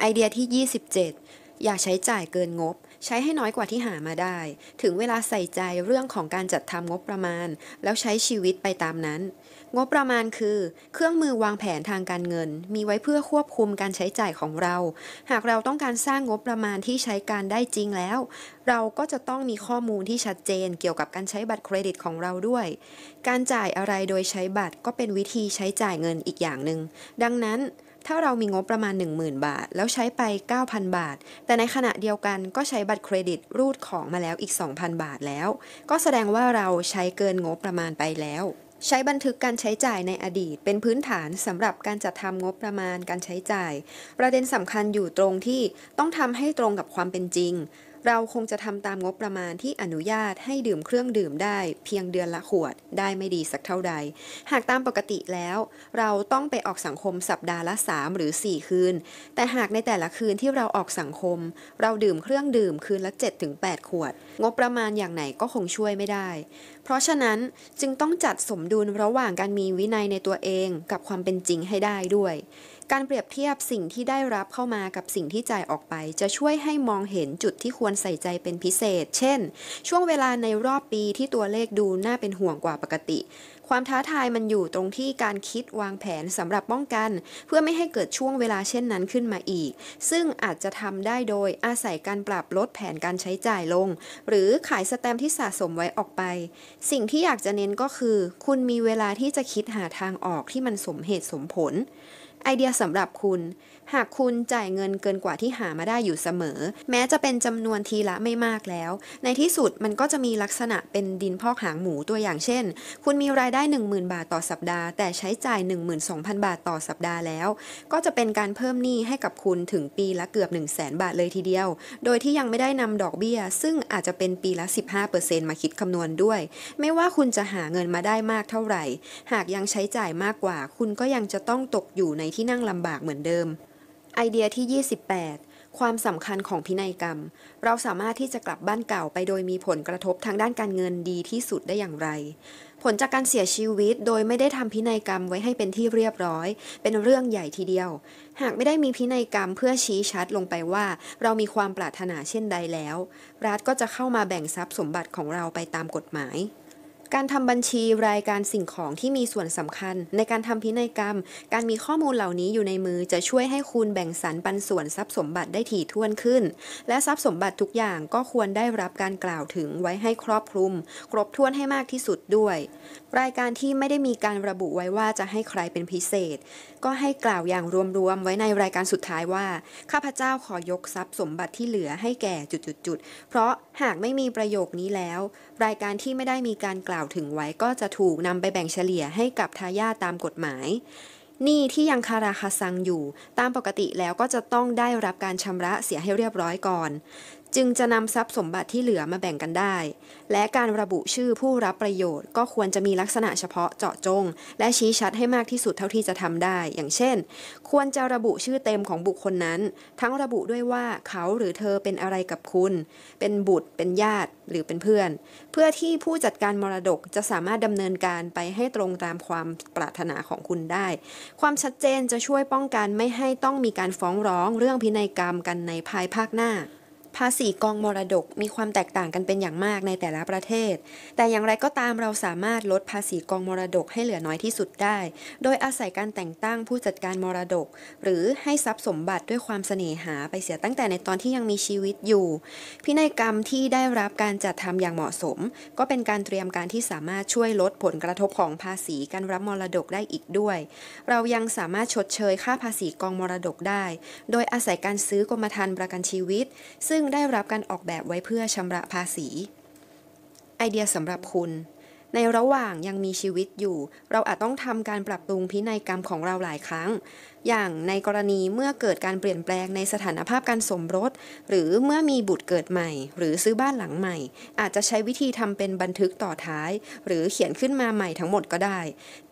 ไอเดียที่ 27 อย่าใช้จ่ายเกินงบ ใช้ให้น้อยกว่าที่หามาได้ ถึงเวลาใส่ใจเรื่องของการจัดทำงบประมาณ แล้วใช้ชีวิตไปตามนั้น งบประมาณคือ เครื่องมือวางแผนทางการเงิน มีไว้เพื่อควบคุมการใช้จ่ายของเรา หากเราต้องการสร้างงบประมาณที่ใช้การได้จริงแล้ว เราก็จะต้องมีข้อมูลที่ชัดเจนเกี่ยวกับการใช้บัตรเครดิตของเราด้วย การจ่ายอะไรโดยใช้บัตรก็เป็นวิธีใช้จ่ายเงินอีกอย่างหนึง่ง ดังนั้นถ้าเรามีงบประมาณ 10,000 บาทแล้วใช้ไป 9,000 บาทแต่ในขณะเดียวกันก็ใช้บัตรเครดิตรูดของมาแล้วอีก2,000 บาทแล้วก็แสดงว่าเราใช้เกินงบประมาณไปแล้ว ใช้บันทึกการใช้จ่ายในอดีตเป็นพื้นฐานสำหรับการจัดทำงบประมาณการใช้จ่าย ประเด็นสำคัญอยู่ตรงที่ต้องทำให้ตรงกับความเป็นจริงเราคงจะทำตามงบประมาณที่อนุญาตให้ดื่มเครื่องดื่มได้ เพียงเดือนละขวดได้ไม่ดีสักเท่าใด หากตามปกติแล้ว เราต้องไปออกสังคมสัปดาห์ละ 3 หรือ 4 คืน แต่หากในแต่ละคืนที่เราออกสังคม เราดื่มเครื่องดื่มคืนละ 7-8 ขวด งบประมาณอย่างไหนก็คงช่วยไม่ได้ เพราะฉะนั้นจึงต้องจัดสมดุลระหว่างการมีวินัยในตัวเองกับความเป็นจริงให้ได้ด้วยการเปรียบเทียบสิ่งที่ได้รับเข้ามากับสิ่งที่จ่ายออกไปจะช่วยให้มองเห็นจุดที่ควรใส่ใจเป็นพิเศษ เช่น ช่วงเวลาในรอบปีที่ตัวเลขดูน่าเป็นห่วงกว่าปกติ ความท้าทายมันอยู่ตรงที่การคิดวางแผนสำหรับป้องกันเพื่อไม่ให้เกิดช่วงเวลาเช่นนั้นขึ้นมาอีก ซึ่งอาจจะทำได้โดยอาศัยการปรับลดแผนการใช้จ่ายลง หรือขายสแตมที่สะสมไว้ออกไป สิ่งที่อยากจะเน้นก็คือคุณมีเวลาที่จะคิดหาทางออกที่มันสมเหตุสมผลไอเดียสำหรับคุณหากคุณจ่ายเงินเกินกว่าที่หามาได้อยู่เสมอ แม้จะเป็นจำนวนทีละไม่มากแล้ว ในที่สุดมันก็จะมีลักษณะเป็นดินพอกหางหมูตัวอย่างเช่น คุณมีรายได้ 10,000 บาทต่อสัปดาห์แต่ใช้จ่าย 12,000 บาทต่อสัปดาห์แล้ว ก็จะเป็นการเพิ่มหนี้ให้กับคุณถึงปีละเกือบ 1 0 0 0 0แบาทเลยทีเดียว โดยที่ยังไม่ได้นำดอกเบี้ยซึ่งอาจจะเป็นปีละ15%มาคิดคำนวณด้วย ไม่ว่าคุณจะหาเงินมาได้มากเท่าไหร่ หากยังใช้จ่ายมากกว่า คุณก็ยังจะต้องตกอยู่ในที่นั่งลำบากเหมือนเดิมไอเดียที่ 28 ความสำคัญของพินัยกรรม เราสามารถที่จะกลับบ้านเก่าไปโดยมีผลกระทบทางด้านการเงินดีที่สุดได้อย่างไร ผลจากการเสียชีวิตโดยไม่ได้ทำพินัยกรรมไว้ให้เป็นที่เรียบร้อย เป็นเรื่องใหญ่ทีเดียว หากไม่ได้มีพินัยกรรมเพื่อชี้ชัดลงไปว่า เรามีความปรารถนาเช่นใดแล้ว รัฐก็จะเข้ามาแบ่งทรัพย์สมบัติของเราไปตามกฎหมายการทำบัญชีรายการสิ่งของที่มีส่วนสำคัญในการทำพินัยกรรม การมีข้อมูลเหล่านี้อยู่ในมือจะช่วยให้คุณแบ่งสรรปันส่วนทรัพย์สมบัติได้ถี่ถ้วนขึ้น และทรัพย์สมบัติทุกอย่างก็ควรได้รับการกล่าวถึงไว้ให้ครอบคลุม ครบถ้วนให้มากที่สุดด้วยรายการที่ไม่ได้มีการระบุไว้ว่าจะให้ใครเป็นพิเศษ ก็ให้กล่าวอย่างรวมๆไว้ในรายการสุดท้ายว่า ข้าพเจ้าขอยกทรัพย์สมบัติที่เหลือให้แก่จุดๆเพราะหากไม่มีประโยคนี้แล้ว รายการที่ไม่ได้มีการกล่าวถึงไว้ก็จะถูกนำไปแบ่งเฉลี่ยให้กับทายาทตามกฎหมายหนี้ที่ยังคาราคาซังอยู่ ตามปกติแล้วก็จะต้องได้รับการชำระเสียให้เรียบร้อยก่อนจึงจะนำทรัพย์สมบัติที่เหลือมาแบ่งกันได้ และการระบุชื่อผู้รับประโยชน์ ก็ควรจะมีลักษณะเฉพาะเจาะจง และชี้ชัดให้มากที่สุดเท่าที่จะทำได้ อย่างเช่น ควรจะระบุชื่อเต็มของบุคคลนั้น ทั้งระบุด้วยว่าเขาหรือเธอเป็นอะไรกับคุณ เป็นบุตร เป็นญาติ หรือเป็นเพื่อน เพื่อที่ผู้จัดการมรดกจะสามารถดำเนินการไปให้ตรงตามความปรารถนาของคุณได้ ความชัดเจนจะช่วยป้องกันไม่ให้ต้องมีการฟ้องร้องเรื่องพินัยกรรมกันในภายภาคหน้าภาษีกองมรดกมีความแตกต่างกันเป็นอย่างมากในแต่ละประเทศ แต่อย่างไรก็ตามเราสามารถลดภาษีกองมรดกให้เหลือน้อยที่สุดได้ โดยอาศัยการแต่งตั้งผู้จัดการมรดก หรือให้ทรัพย์สมบัติด้วยความเสน่หาไปเสียตั้งแต่ในตอนที่ยังมีชีวิตอยู่ พินัยกรรมที่ได้รับการจัดทำอย่างเหมาะสม ก็เป็นการเตรียมการที่สามารถช่วยลดผลกระทบของภาษีการรับมรดกได้อีกด้วย เรายังสามารถชดเชยค่าภาษีกองมรดกได้ โดยอาศัยการซื้อกรมธรรม์ประกันชีวิต ซึ่งได้รับการออกแบบไว้เพื่อชำระภาษี ไอเดียสำหรับคุณในระหว่างยังมีชีวิตอยู่ เราอาจต้องทำการปรับปรุงพินัยกรรมของเราหลายครั้ง อย่างในกรณีเมื่อเกิดการเปลี่ยนแปลงในสถานภาพการสมรสหรือเมื่อมีบุตรเกิดใหม่ หรือซื้อบ้านหลังใหม่ อาจจะใช้วิธีทำเป็นบันทึกต่อท้าย หรือเขียนขึ้นมาใหม่ทั้งหมดก็ได้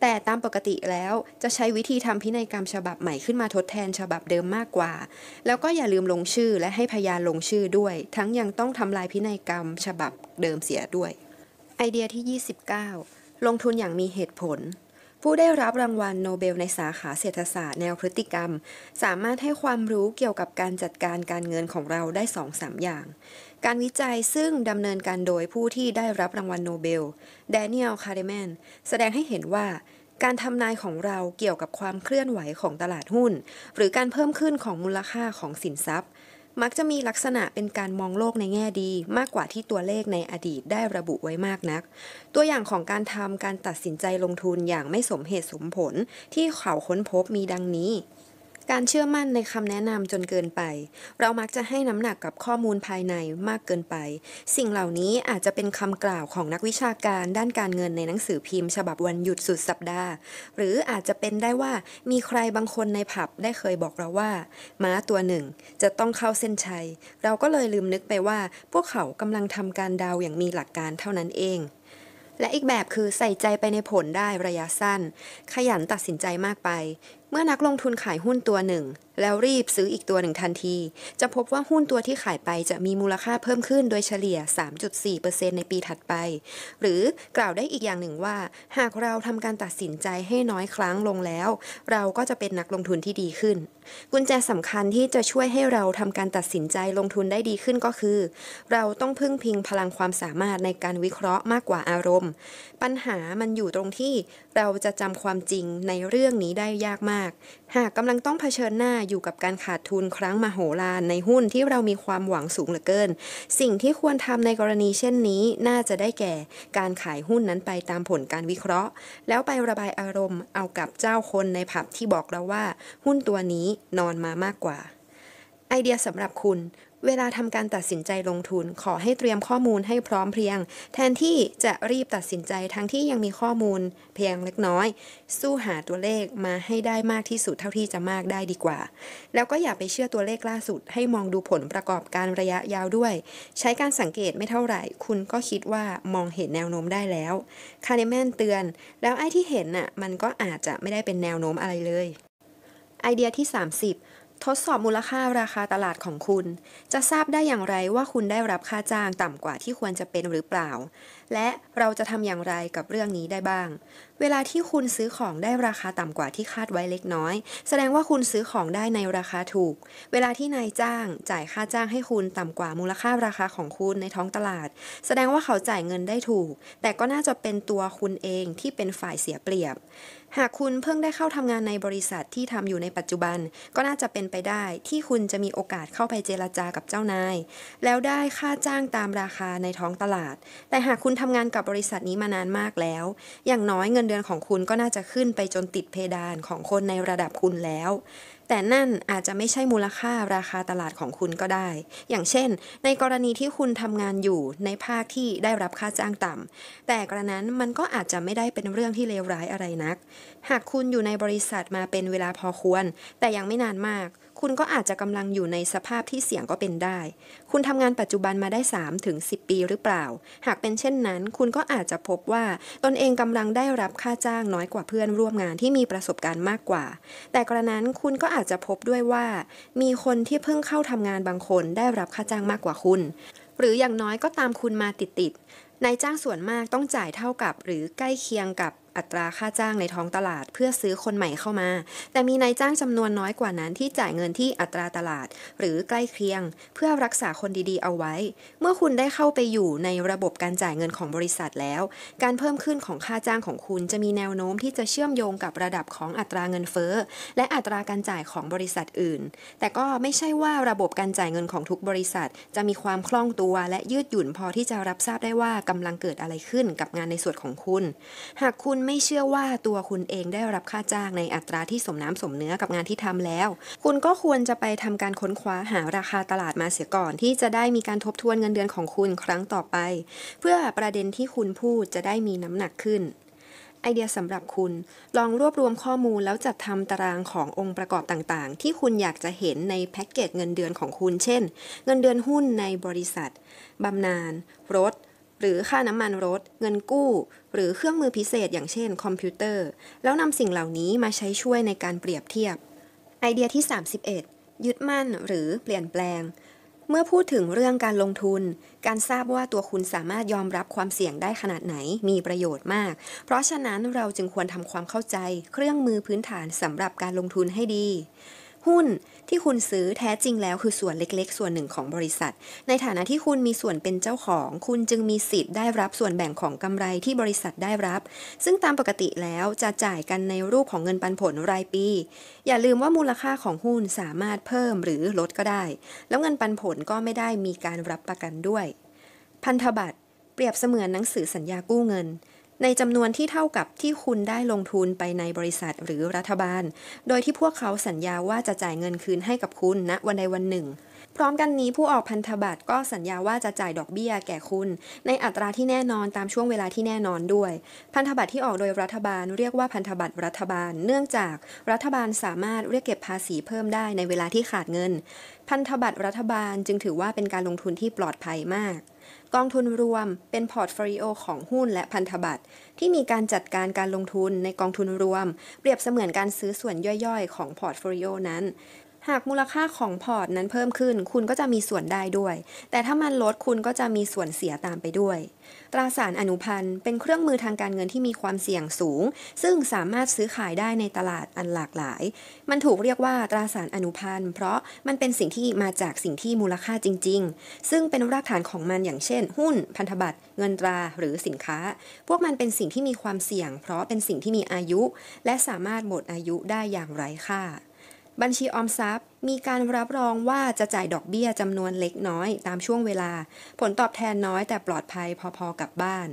แต่ตามปกติแล้วจะใช้วิธีทำพินัยกรรมฉบับใหม่ขึ้นมาทดแทนฉบับเดิมมากกว่า แล้วก็อย่าลืมลงชื่อและให้พยานลงชื่อด้วย ทั้งยังต้องทำลายพินัยกรรมฉบับเดิมเสียด้วยไอเดียที่ 29 ลงทุนอย่างมีเหตุผล ผู้ได้รับรางวัลโนเบลในสาขาเศรษฐศาสตร์แนวพฤติกรรม สามารถให้ความรู้เกี่ยวกับการจัดการการเงินของเราได้สองสามอย่าง การวิจัยซึ่งดำเนินการโดยผู้ที่ได้รับรางวัลโนเบลแดเนียลคาร์เดแมน แสดงให้เห็นว่า การทำนายของเราเกี่ยวกับความเคลื่อนไหวของตลาดหุ้น หรือการเพิ่มขึ้นของมูลค่าของสินทรัพย์มักจะมีลักษณะเป็นการมองโลกในแง่ดีมากกว่าที่ตัวเลขในอดีตได้ระบุไว้มากนัก ตัวอย่างของการทำการตัดสินใจลงทุนอย่างไม่สมเหตุสมผลที่เขาค้นพบมีดังนี้การเชื่อมั่นในคำแนะนำจนเกินไป เรามักจะให้น้ำหนักกับข้อมูลภายในมากเกินไป สิ่งเหล่านี้อาจจะเป็นคำกล่าวของนักวิชาการด้านการเงินในหนังสือพิมพ์ฉบับวันหยุดสุดสัปดาห์ หรืออาจจะเป็นได้ว่ามีใครบางคนในผับได้เคยบอกเราว่า ม้าตัวหนึ่งจะต้องเข้าเส้นชัย เราก็เลยลืมนึกไปว่า พวกเขากำลังทำการดาวอย่างมีหลักการเท่านั้นเอง และอีกแบบคือใส่ใจไปในผลได้ระยะสั้น ขยันตัดสินใจมากไปมื่อนักลงทุนขายหุ้นตัวหนึ่ง แล้วรีบซื้ออีกตัวหนึ่งทันที จะพบว่าหุ้นตัวที่ขายไปจะมีมูลค่าเพิ่มขึ้น โดยเฉลี่ย 3.4%ในปีถัดไป หรือกล่าวได้อีกอย่างหนึ่งว่า หากเราทำการตัดสินใจให้น้อยครั้งลงแล้ว เราก็จะเป็นนักลงทุนที่ดีขึ้น กุญแจสำคัญที่จะช่วยให้เราทำการตัดสินใจลงทุนได้ดีขึ้นก็คือ เราต้องพึ่งพิงพลังความสามารถในการวิเคราะห์มากกว่าอารมณ์ ปัญหา มันอยู่ตรงที่เราจะจำความจริงในเรื่องนี้ได้ยากมากหากกำลังต้องเผชิญหน้าอยู่กับการขาดทุนครั้งมโหฬารในหุ้นที่เรามีความหวังสูงเหลือเกิน สิ่งที่ควรทำในกรณีเช่นนี้ น่าจะได้แก่ การขายหุ้นนั้นไปตามผลการวิเคราะห์ แล้วไประบายอารมณ์เอากับเจ้าคนในผับที่บอกเราว่า หุ้นตัวนี้นอนมามากกว่า ไอเดียสำหรับคุณเวลาทำการตัดสินใจลงทุนขอให้เตรียมข้อมูลให้พร้อมเพรียง แทนที่จะรีบตัดสินใจทั้งที่ยังมีข้อมูลเพียงเล็กน้อย สู้หาตัวเลขมาให้ได้มากที่สุดเท่าที่จะมากได้ดีกว่า แล้วก็อย่าไปเชื่อตัวเลขล่าสุด ให้มองดูผลประกอบการระยะยาวด้วย ใช้การสังเกตไม่เท่าไหร่ คุณก็คิดว่ามองเห็นแนวโน้มได้แล้วคาร์เนแมนเตือนแล้วไอ้ที่เห็นน่ะมันก็อาจจะไม่ได้เป็นแนวโน้มอะไรเลย ไอเดียที่ 30ทดสอบมูลค่าราคาตลาดของคุณจะทราบได้อย่างไรว่าคุณได้รับค่าจ้างต่ำกว่าที่ควรจะเป็นหรือเปล่า และเราจะทำอย่างไรกับเรื่องนี้ได้บ้าง เวลาที่คุณซื้อของได้ราคาต่ำกว่าที่คาดไว้เล็กน้อย แสดงว่าคุณซื้อของได้ในราคาถูก เวลาที่นายจ้าง จ่ายค่าจ้างให้คุณต่ำกว่ามูลค่าราคาของคุณในท้องตลาด แสดงว่าเขาจ่ายเงินได้ถูก แต่ก็น่าจะเป็นตัวคุณเองที่เป็นฝ่ายเสียเปรียบหากคุณเพิ่งได้เข้าทำงานในบริษัทที่ทำอยู่ในปัจจุบันก็น่าจะเป็นไปได้ที่คุณจะมีโอกาสเข้าไปเจราจากับเจ้านาย แล้วได้ค่าจ้างตามราคาในท้องตลาด แต่หากคุณทำงานกับบริษัทนี้มานานมากแล้ว อย่างน้อยเงินเดือนของคุณก็น่าจะขึ้นไปจนติดเพดานของคนในระดับคุณแล้วแต่นั่นอาจจะไม่ใช่มูลค่าราคาตลาดของคุณก็ได้ อย่างเช่น ในกรณีที่คุณทำงานอยู่ในภาคที่ได้รับค่าจ้างต่ำ แต่กระนั้นมันก็อาจจะไม่ได้เป็นเรื่องที่เลวร้ายอะไรนัก หากคุณอยู่ในบริษัทมาเป็นเวลาพอควร แต่ยังไม่นานมากคุณก็อาจจะกำลังอยู่ในสภาพที่เสี่ยงก็เป็นได้ คุณทำงานปัจจุบันมาได้3ถึง10 ปีหรือเปล่า หากเป็นเช่นนั้น คุณก็อาจจะพบว่าตนเองกำลังได้รับค่าจ้างน้อยกว่าเพื่อนร่วมงานที่มีประสบการณ์มากกว่า แต่กระนั้นคุณก็อาจจะพบด้วยว่า มีคนที่เพิ่งเข้าทำงานบางคนได้รับค่าจ้างมากกว่าคุณ หรืออย่างน้อยก็ตามคุณมาติดๆนายจ้างส่วนมากต้องจ่ายเท่ากับ หรือใกล้เคียงกับอัตราค่าจ้างในท้องตลาดเพื่อซื้อคนใหม่เข้ามา แต่มีนายจ้างจำนวนน้อยกว่านั้นที่จ่ายเงินที่อัตราตลาด หรือใกล้เคียง เพื่อรักษาคนดีๆเอาไว้ เมื่อคุณได้เข้าไปอยู่ในระบบการจ่ายเงินของบริษัทแล้ว การเพิ่มขึ้นของค่าจ้างของคุณจะมีแนวโน้มที่จะเชื่อมโยงกับระดับของอัตราเงินเฟ้อและอัตราการจ่ายของบริษัทอื่น แต่ก็ไม่ใช่ว่าระบบการจ่ายเงินของทุกบริษัท จะมีความคล่องตัวและยืดหยุ่นพอที่จะรับทราบได้ว่ากำลังเกิดอะไรขึ้นกับงานในส่วนของคุณ หากคุณไม่เชื่อว่าตัวคุณเองได้รับค่าจ้างในอัตราที่สมน้ำสมเนื้อกับงานที่ทำแล้ว คุณก็ควรจะไปทำการค้นคว้าหาราคาตลาดมาเสียก่อน ที่จะได้มีการทบทวนเงินเดือนของคุณครั้งต่อไป เพื่อประเด็นที่คุณพูดจะได้มีน้ำหนักขึ้น ไอเดียสำหรับคุณ ลองรวบรวมข้อมูลแล้วจัดทำตารางขององค์ประกอบต่างๆ ที่คุณอยากจะเห็นในแพ็กเกจเงินเดือนของคุณเช่น เงินเดือนหุ้นในบริษัทบำนาญรถหรือ ค่าน้ำมันรถ เงินกู้ หรือเครื่องมือพิเศษอย่างเช่นคอมพิวเตอร์ แล้วนำสิ่งเหล่านี้มาใช้ช่วยในการเปรียบเทียบ ไอเดียที่ 31ยึดมั่นหรือเปลี่ยนแปลง เมื่อพูดถึงเรื่องการลงทุน การทราบว่าตัวคุณสามารถยอมรับความเสี่ยงได้ขนาดไหนมีประโยชน์มาก เพราะฉะนั้นเราจึงควรทำความเข้าใจ เครื่องมือพื้นฐานสำหรับการลงทุนให้ดีหุ้น ที่คุณซื้อแท้จริงแล้วคือส่วนเล็กๆ ส่วนหนึ่งของบริษัท ในฐานะที่คุณมีส่วนเป็นเจ้าของคุณจึงมีสิทธิ์ได้รับส่วนแบ่งของกำไรที่บริษัทได้รับ ซึ่งตามปกติแล้วจะจ่ายกันในรูปของเงินปันผลรายปี อย่าลืมว่ามูลค่าของหุ้นสามารถเพิ่มหรือลดก็ได้ แล้วเงินปันผลก็ไม่ได้มีการรับประกันด้วย พันธบัตรเปรียบเสมือนหนังสือสัญญากู้เงินในจำนวนที่เท่ากับที่คุณได้ลงทุนไปในบริษัทหรือรัฐบาล โดยที่พวกเขาสัญญาว่าจะจ่ายเงินคืนให้กับคุณณนะวันใดวันหนึ่ง พร้อมกันนี้ผู้ออกพันธบัตรก็สัญญาว่าจะจ่ายดอกเบี้ยแก่คุณ ในอัตราที่แน่นอนตามช่วงเวลาที่แน่นอนด้วย พันธบัตรที่ออกโดยรัฐบาลเรียกว่าพันธบัตรรัฐบาล เนื่องจาก รัฐบาลสามารถเรียกเก็บภาษีเพิ่มได้ในเวลาที่ขาดเงิน พันธบัตรรัฐบาลจึงถือว่าเป็นการลงทุนที่ปลอดภัยมากกองทุนรวมเป็นพอร์ตโฟลิโอของหุ้นและพันธบัตรที่มีการจัดการการลงทุนในกองทุนรวม เปรียบเสมือนการซื้อส่วนย่อยๆ ของพอร์ตโฟลิโอนั้นหากมูลค่าของพอร์ตนั้นเพิ่มขึ้น คุณก็จะมีส่วนได้ด้วย แต่ถ้ามันลดคุณก็จะมีส่วนเสียตามไปด้วย ตราสารอนุพันธ์เป็นเครื่องมือทางการเงินที่มีความเสี่ยงสูง ซึ่งสามารถซื้อขายได้ในตลาดอันหลากหลาย มันถูกเรียกว่าตราสารอนุพันธ์เพราะมันเป็นสิ่งที่มาจากสิ่งที่มูลค่าจริง ๆ ซึ่งเป็นรากฐานของมันอย่างเช่น หุ้น พันธบัตร เงินตราหรือสินค้า พวกมันเป็นสิ่งที่มีความเสี่ยง เพราะเป็นสิ่งที่มีอายุ และสามารถหมดอายุได้อย่างไร้ค่าบัญชีออมทรัพย์ มีการรับรองว่าจะจ่ายดอกเบี้ยจำนวนเล็กน้อยตามช่วงเวลา ผลตอบแทนน้อยแต่ปลอดภัยพอๆกับบ้าน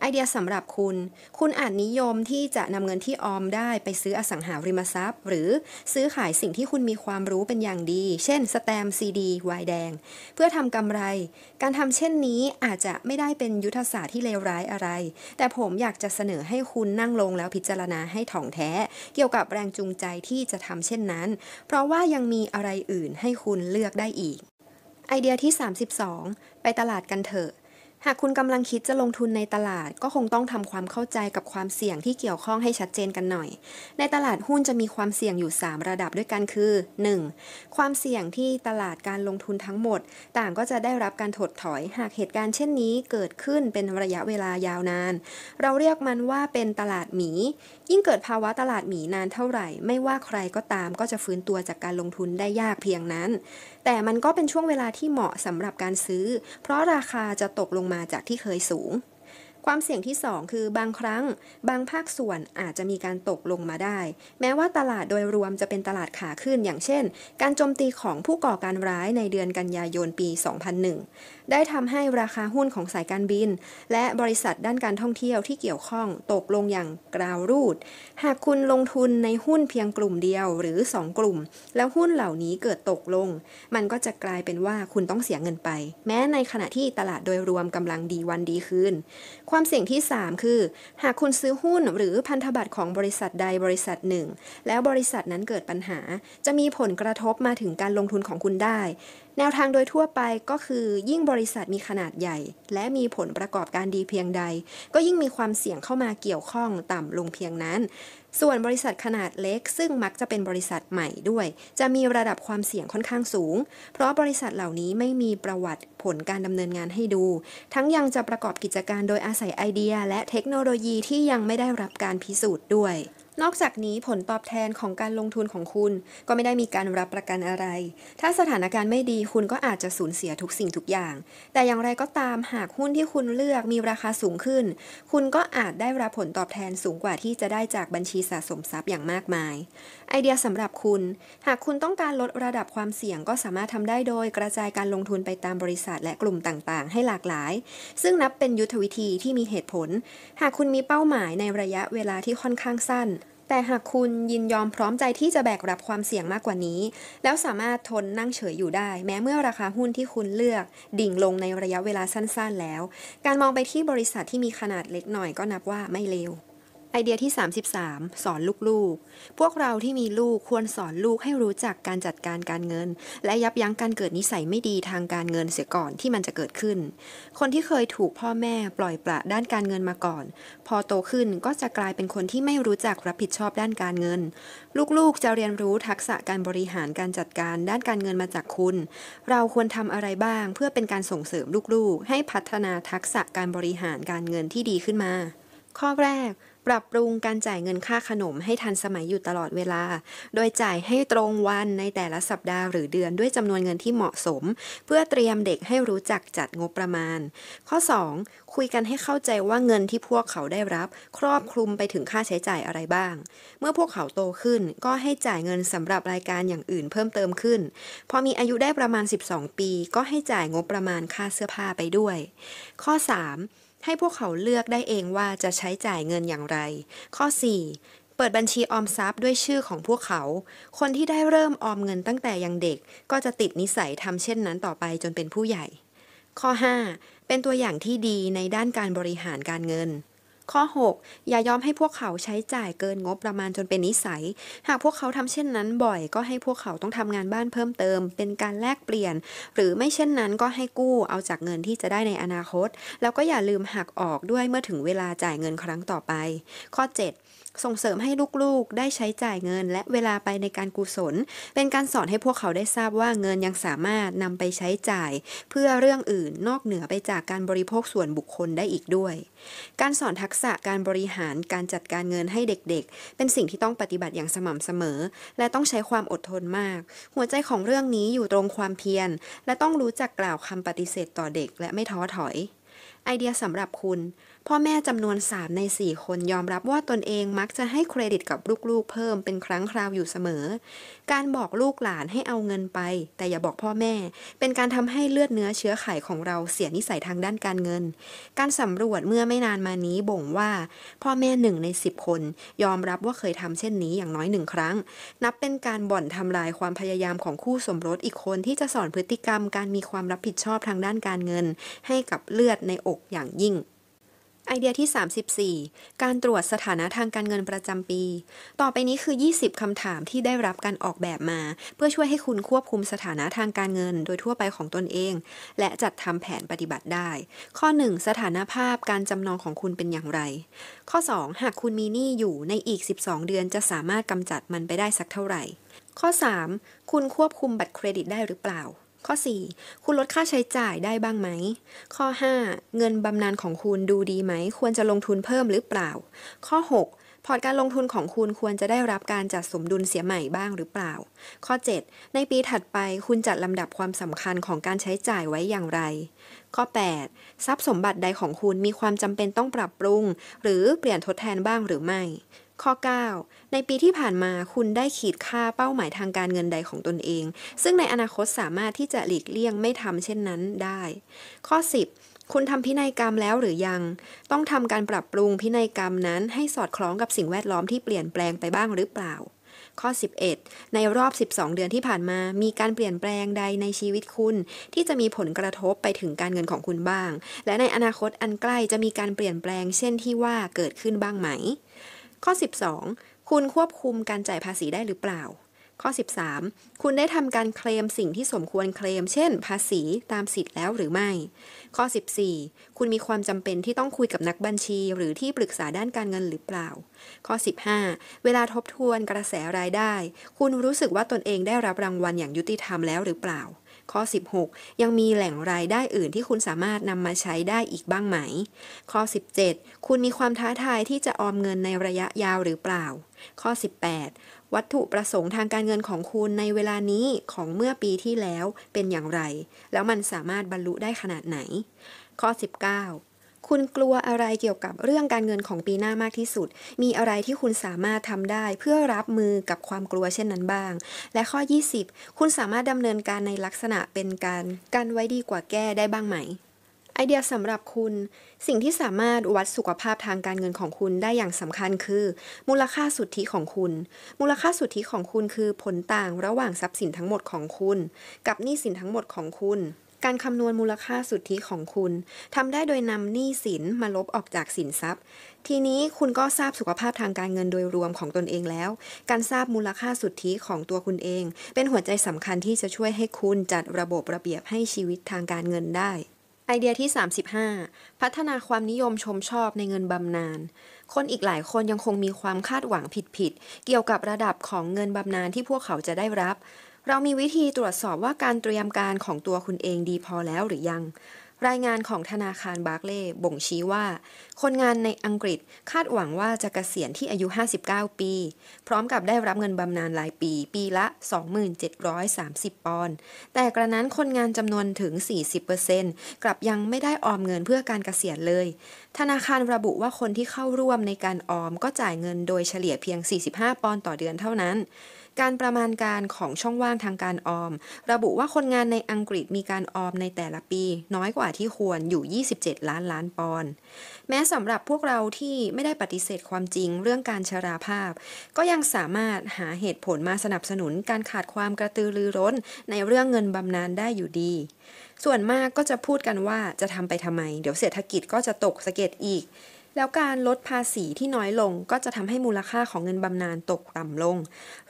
ไอเดียสำหรับคุณ คุณอาจนิยมที่จะนำเงินที่ออมได้ไปซื้ออสังหาริมทรัพย์ หรือซื้อขายสิ่งที่คุณมีความรู้เป็นอย่างดี เช่น สแตมซีดีวายแดง เพื่อทำกำไร การทำเช่นนี้อาจจะไม่ได้เป็นยุทธศาสตร์ที่เลวร้ายอะไร แต่ผมอยากจะเสนอให้คุณนั่งลงแล้วพิจารณาให้ถ่องแท้ เกี่ยวกับแรงจูงใจที่จะทำเช่นนั้น เพราะว่ายังมีอะไรอื่นให้คุณเลือกได้อีก ไอเดียที่ 32 ไปตลาดกันเถอะหากคุณกำลังคิดจะลงทุนในตลาดก็คงต้องทำความเข้าใจกับความเสี่ยงที่เกี่ยวข้องให้ชัดเจนกันหน่อย ในตลาดหุ้นจะมีความเสี่ยงอยู่ 3 ระดับด้วยกันคือ 1. ความเสี่ยงที่ตลาดการลงทุนทั้งหมด ต่างก็จะได้รับการถดถอย หากเหตุการณ์เช่นนี้ เกิดขึ้นเป็นระยะเวลายาวนาน เราเรียกมันว่าเป็นตลาดหมียิ่งเกิดภาวะตลาดหมีนานเท่าไหร่ ไม่ว่าใครก็ตามก็จะฟื้นตัวจากการลงทุนได้ยากเพียงนั้นแต่มันก็เป็นช่วงเวลาที่เหมาะสำหรับการซื้อ เพราะราคาจะตกลงมาจากที่เคยสูงความเสี่ยงที่ 2 คือบางครั้ง บางภาคส่วนอาจจะมีการตกลงมาได้ แม้ว่าตลาดโดยรวมจะเป็นตลาดขาขึ้น อย่างเช่น การโจมตีของผู้ก่อการร้ายในเดือนกันยายนปี 2001 ได้ทำให้ราคาหุ้นของสายการบิน และบริษัทด้านการท่องเที่ยวที่เกี่ยวข้องตกลงอย่างกราวรูด หากคุณลงทุนในหุ้นเพียงกลุ่มเดียวหรือ 2 กลุ่ม แล้วหุ้นเหล่านี้เกิดตกลง มันก็จะกลายเป็นว่าคุณต้องเสียเงินไป แม้ในขณะที่ตลาดโดยรวมกำลังดีวันดีคืนควความเสี่ยงที่ 3 คือ หากคุณซื้อหุ้นหรือพันธบัตรของบริษัทใดบริษัทหนึ่งแล้วบริษัทนั้นเกิดปัญหา จะมีผลกระทบมาถึงการลงทุนของคุณได้ แนวทางโดยทั่วไปก็คือ ยิ่งบริษัทมีขนาดใหญ่ และมีผลประกอบการดีเพียงใด ก็ยิ่งมีความเสี่ยงเข้ามาเกี่ยวข้องต่ำลงเพียงนั้นส่วนบริษัทขนาดเล็กซึ่งมักจะเป็นบริษัทใหม่ด้วย จะมีระดับความเสี่ยงค่อนข้างสูง เพราะบริษัทเหล่านี้ไม่มีประวัติผลการดำเนินงานให้ดู ทั้งยังจะประกอบกิจการโดยอาศัยไอเดียและเทคโนโลยีที่ยังไม่ได้รับการพิสูจน์ด้วยนอกจากนี้ผลตอบแทนของการลงทุนของคุณก็ไม่ได้มีการรับประกันอะไร ถ้าสถานการณ์ไม่ดีคุณก็อาจจะสูญเสียทุกสิ่งทุกอย่าง แต่อย่างไรก็ตามหากหุ้นที่คุณเลือกมีราคาสูงขึ้น คุณก็อาจได้รับผลตอบแทนสูงกว่าที่จะได้จากบัญชีสะสมทรัพย์อย่างมากมายไอเดียสำหรับคุณ หากคุณต้องการลดระดับความเสี่ยง ก็สามารถทำได้โดย กระจายการลงทุนไปตามบริษัทและกลุ่มต่างๆ ให้หลากหลาย ซึ่งนับเป็นยุทธวิธีที่มีเหตุผล หากคุณมีเป้าหมายในระยะเวลาที่ค่อนข้างสั้น แต่หากคุณยินยอมพร้อมใจที่จะแบกรับความเสี่ยงมากกว่านี้ แล้วสามารถทนนั่งเฉยอยู่ได้ แม้เมื่อราคาหุ้นที่คุณเลือก ดิ่งลงในระยะเวลาสั้นๆแล้ว การมองไปที่บริษัทที่มีขนาดเล็กหน่อยก็นับว่าไม่เลวไอเดียที่ 33 สอนลูกๆ พวกเราที่มีลูกควรสอนลูกให้รู้จักการจัดการการเงิน และยับยั้งการเกิดนิสัยไม่ดีทางการเงินเสียก่อนที่มันจะเกิดขึ้น คนที่เคยถูกพ่อแม่ปล่อยปละด้านการเงินมาก่อน พอโตขึ้นก็จะกลายเป็นคนที่ไม่รู้จักรับผิดชอบด้านการเงิน ลูกๆจะเรียนรู้ทักษะการบริหารการจัดการด้านการเงินมาจากคุณ เราควรทำอะไรบ้างเพื่อเป็นการส่งเสริมลูกๆให้พัฒนาทักษะการบริหารการเงินที่ดีขึ้นมา ข้อแรกปรับปรุงการจ่ายเงินค่าขนมให้ทันสมัยอยู่ตลอดเวลา โดยจ่ายให้ตรงวันในแต่ละสัปดาห์หรือเดือนด้วยจำนวนเงินที่เหมาะสม เพื่อเตรียมเด็กให้รู้จักจัดงบประมาณ ข้อ 2. คุยกันให้เข้าใจว่าเงินที่พวกเขาได้รับ ครอบคลุมไปถึงค่าใช้จ่ายอะไรบ้าง เมื่อพวกเขาโตขึ้นก็ให้จ่ายเงินสำหรับรายการอย่างอื่นเพิ่มเติมขึ้น พอมีอายุได้ประมาณ 12 ปี ก็ให้จ่ายงบประมาณค่าเสื้อผ้าไปด้วย ข้อ 3ให้พวกเขาเลือกได้เองว่าจะใช้จ่ายเงินอย่างไร ข้อ 4. เปิดบัญชีออมทรัพย์ด้วยชื่อของพวกเขา คนที่ได้เริ่มออมเงินตั้งแต่ยังเด็ก ก็จะติดนิสัยทำเช่นนั้นต่อไปจนเป็นผู้ใหญ่ ข้อ 5. เป็นตัวอย่างที่ดีในด้านการบริหารการเงินข้อ6อย่ายอมให้พวกเขาใช้จ่ายเกินงบประมาณจนเป็นนิสัย หากพวกเขาทำเช่นนั้นบ่อยก็ให้พวกเขาต้องทำงานบ้านเพิ่มเติม เป็นการแลกเปลี่ยน หรือไม่เช่นนั้นก็ให้กู้เอาจากเงินที่จะได้ในอนาคต แล้วก็อย่าลืมหักออกด้วยเมื่อถึงเวลาจ่ายเงินครั้งต่อไป ข้อ 7ส่งเสริมให้ลูกๆ ได้ใช้จ่ายเงิน และเวลาไปในการกุศล เป็นการสอนให้พวกเขาได้ทราบว่าเงินยังสามารถนำไปใช้จ่าย เพื่อเรื่องอื่นนอกเหนือไปจากการบริโภคส่วนบุคคลได้อีกด้วย การสอนทักษะการบริหารการจัดการเงินให้เด็กๆ เป็นสิ่งที่ต้องปฏิบัติอย่างสม่ำเสมอ และต้องใช้ความอดทนมาก หัวใจของเรื่องนี้อยู่ตรงความเพียรและต้องรู้จักกล่าวคำปฏิเสธต่อเด็กและไม่ท้อถอย ไอเดียสำหรับคุณพ่อแม่จำนวน3ใน 4 คนยอมรับว่าตนเองมักจะให้เครดิตกับลูกๆเพิ่มเป็นครั้งคราวอยู่เสมอ การบอกลูกหลานให้เอาเงินไป แต่อย่าบอกพ่อแม่เป็นการทำให้เลือดเนื้อเชื้อไขของเราเสียนิสัยทางด้านการเงิน การสำรวจเมื่อไม่นานมานี้บ่งว่าพ่อแม่หนึ่งใน 10 คน ยอมรับว่าเคยทำเช่นนี้อย่างน้อยหนึ่งครั้งนับเป็นการบ่อนทำลายความพยายามของคู่สมรสอีกคนที่จะสอนพฤติกรรม การมีความรับผิดชอบทางด้านการเงิน ให้กับเลือดในอกอย่างยิ่งไอเดียที่ 34 การตรวจสถานะทางการเงินประจำปี ต่อไปนี้คือ 20คำถามที่ได้รับการออกแบบมา เพื่อช่วยให้คุณควบคุมสถานะทางการเงินโดยทั่วไปของตนเอง และจัดทำแผนปฏิบัติได้ ข้อ 1 สถานภาพการจำนองของคุณเป็นอย่างไร ข้อ 2 หากคุณมีหนี้อยู่ในอีก 12 เดือนจะสามารถกำจัดมันไปได้สักเท่าไหร่ ข้อ 3 คุณควบคุมบัตรเครดิตได้หรือเปล่าข้อ4คุณลดค่าใช้จ่ายได้บ้างไหม ข้อ5เงินบำนาญของคุณดูดีไหม ควรจะลงทุนเพิ่มหรือเปล่า ข้อ6พอร์ตการลงทุนของคุณ ควรจะได้รับการจัดสมดุลเสียใหม่บ้างหรือเปล่า ข้อ7ในปีถัดไปคุณจัดลำดับความสำคัญของการใช้จ่ายไว้อย่างไร ข้อ8ทรัพย์สมบัติใดของคุณมีความจำเป็นต้องปรับปรุง หรือเปลี่ยนทดแทนบ้างหรือไม่ข้อ 9 ในปีที่ผ่านมาคุณได้ขีดค่าเป้าหมายทางการเงินใดของตนเอง ซึ่งในอนาคตสามารถที่จะหลีกเลี่ยงไม่ทำเช่นนั้นได้ ข้อ10คุณทำพินัยกรรมแล้วหรือยัง ต้องทำการปรับปรุงพินัยกรรมนั้น ให้สอดคล้องกับสิ่งแวดล้อมที่เปลี่ยนแปลงไปบ้างหรือเปล่า ข้อ 11 ในรอบ 12 เดือนที่ผ่านมามีการเปลี่ยนแปลงใดในชีวิตคุณที่จะมีผลกระทบไปถึงการเงินของคุณบ้าง และในอนาคตอันใกล้จะมีการเปลี่ยนแปลง เช่นที่ว่าเกิดขึ้นบ้างไหมข้อ12คุณควบคุมการจ่ายภาษีได้หรือเปล่า ข้อ 13 คุณได้ทำการเคลมสิ่งที่สมควรเคลม เช่น ภาษีตามสิทธิ์แล้วหรือไม่ ข้อ 14 คุณมีความจำเป็นที่ต้องคุยกับนักบัญชี หรือที่ปรึกษาด้านการเงินหรือเปล่า ข้อ 15 เวลาทบทวนกระแสรายได้ คุณรู้สึกว่าตนเองได้รับรางวัลอย่างยุติธรรมแล้วหรือเปล่าข้อ 16 ยังมีแหล่งรายได้อื่นที่คุณสามารถนำมาใช้ได้อีกบ้างไหม ข้อ 17 คุณมีความท้าทายที่จะออมเงินในระยะยาวหรือเปล่า ข้อ 18 วัตถุประสงค์ทางการเงินของคุณในเวลานี้ของเมื่อปีที่แล้วเป็นอย่างไร แล้วมันสามารถบรรลุได้ขนาดไหน ข้อ 19คุณกลัวอะไรเกี่ยวกับเรื่องการเงินของปีหน้ามากที่สุด มีอะไรที่คุณสามารถทำได้เพื่อรับมือกับความกลัวเช่นนั้นบ้าง และข้อ 20 คุณสามารถดำเนินการในลักษณะเป็นการกันไว้ดีกว่าแก้ได้บ้างไหม ไอเดียสำหรับคุณ สิ่งที่สามารถวัดสุขภาพทางการเงินของคุณได้อย่างสำคัญคือ มูลค่าสุทธิของคุณ มูลค่าสุทธิของคุณคือผลต่างระหว่างทรัพย์สินทั้งหมดของคุณ กับหนี้สินทั้งหมดของคุณการคำนวณมูลค่าสุทธิของคุณทำได้โดยนำหนี้สินมาลบออกจากสินทรัพย์ทีนี้คุณก็ทราบสุขภาพทางการเงินโดยรวมของตนเองแล้ว การทราบมูลค่าสุทธิของตัวคุณเอง เป็นหัวใจสำคัญที่จะช่วยให้คุณจัดระบบระเบียบให้ชีวิตทางการเงินได้ ไอเดียที่ 35 พัฒนาความนิยมชมชอบในเงินบำนาญคนอีกหลายคนยังคงมีความคาดหวังผิดๆเกี่ยวกับระดับของเงินบำนาญที่พวกเขาจะได้รับเรามีวิธีตรวจสอบว่าการเตรียมการของตัวคุณเองดีพอแล้วหรือยัง รายงานของธนาคารบาร์เล่บ่งชี้ว่า คนงานในอังกฤษคาดหวังว่าจะกะเกษียณที่อายุ 59 ปี พร้อมกับได้รับเงินบำนาญรายปี ปีละ 2,730 ปอนด์ แต่กระนั้นคนงานจำนวนถึง 40%กลับยังไม่ได้ออมเงินเพื่อการกรเกษียณเลย ธนาคารระบุว่าคนที่เข้าร่วมในการออมก็จ่ายเงินโดยเฉลี่ยเพียง 45 ปอนด์ต่อเดือนเท่านั้นการประมาณการของช่องว่างทางการออม ระบุว่าคนงานในอังกฤษมีการออมในแต่ละปี น้อยกว่าที่ควรอยู่ 27 ล้านล้านปอนด์แม้สำหรับพวกเราที่ไม่ได้ปฏิเสธความจริงเรื่องการชราภาพ ก็ยังสามารถหาเหตุผลมาสนับสนุน การขาดความกระตือรือร้นในเรื่องเงินบำนาญได้อยู่ดี ส่วนมากก็จะพูดกันว่าจะทำไปทำไม เดี๋ยวเศรษฐกิจก็จะตกสะเก็ดอีกแล้วการลดภาษีที่น้อยลงก็จะทำให้มูลค่าของเงินบำนาญตกต่ำลง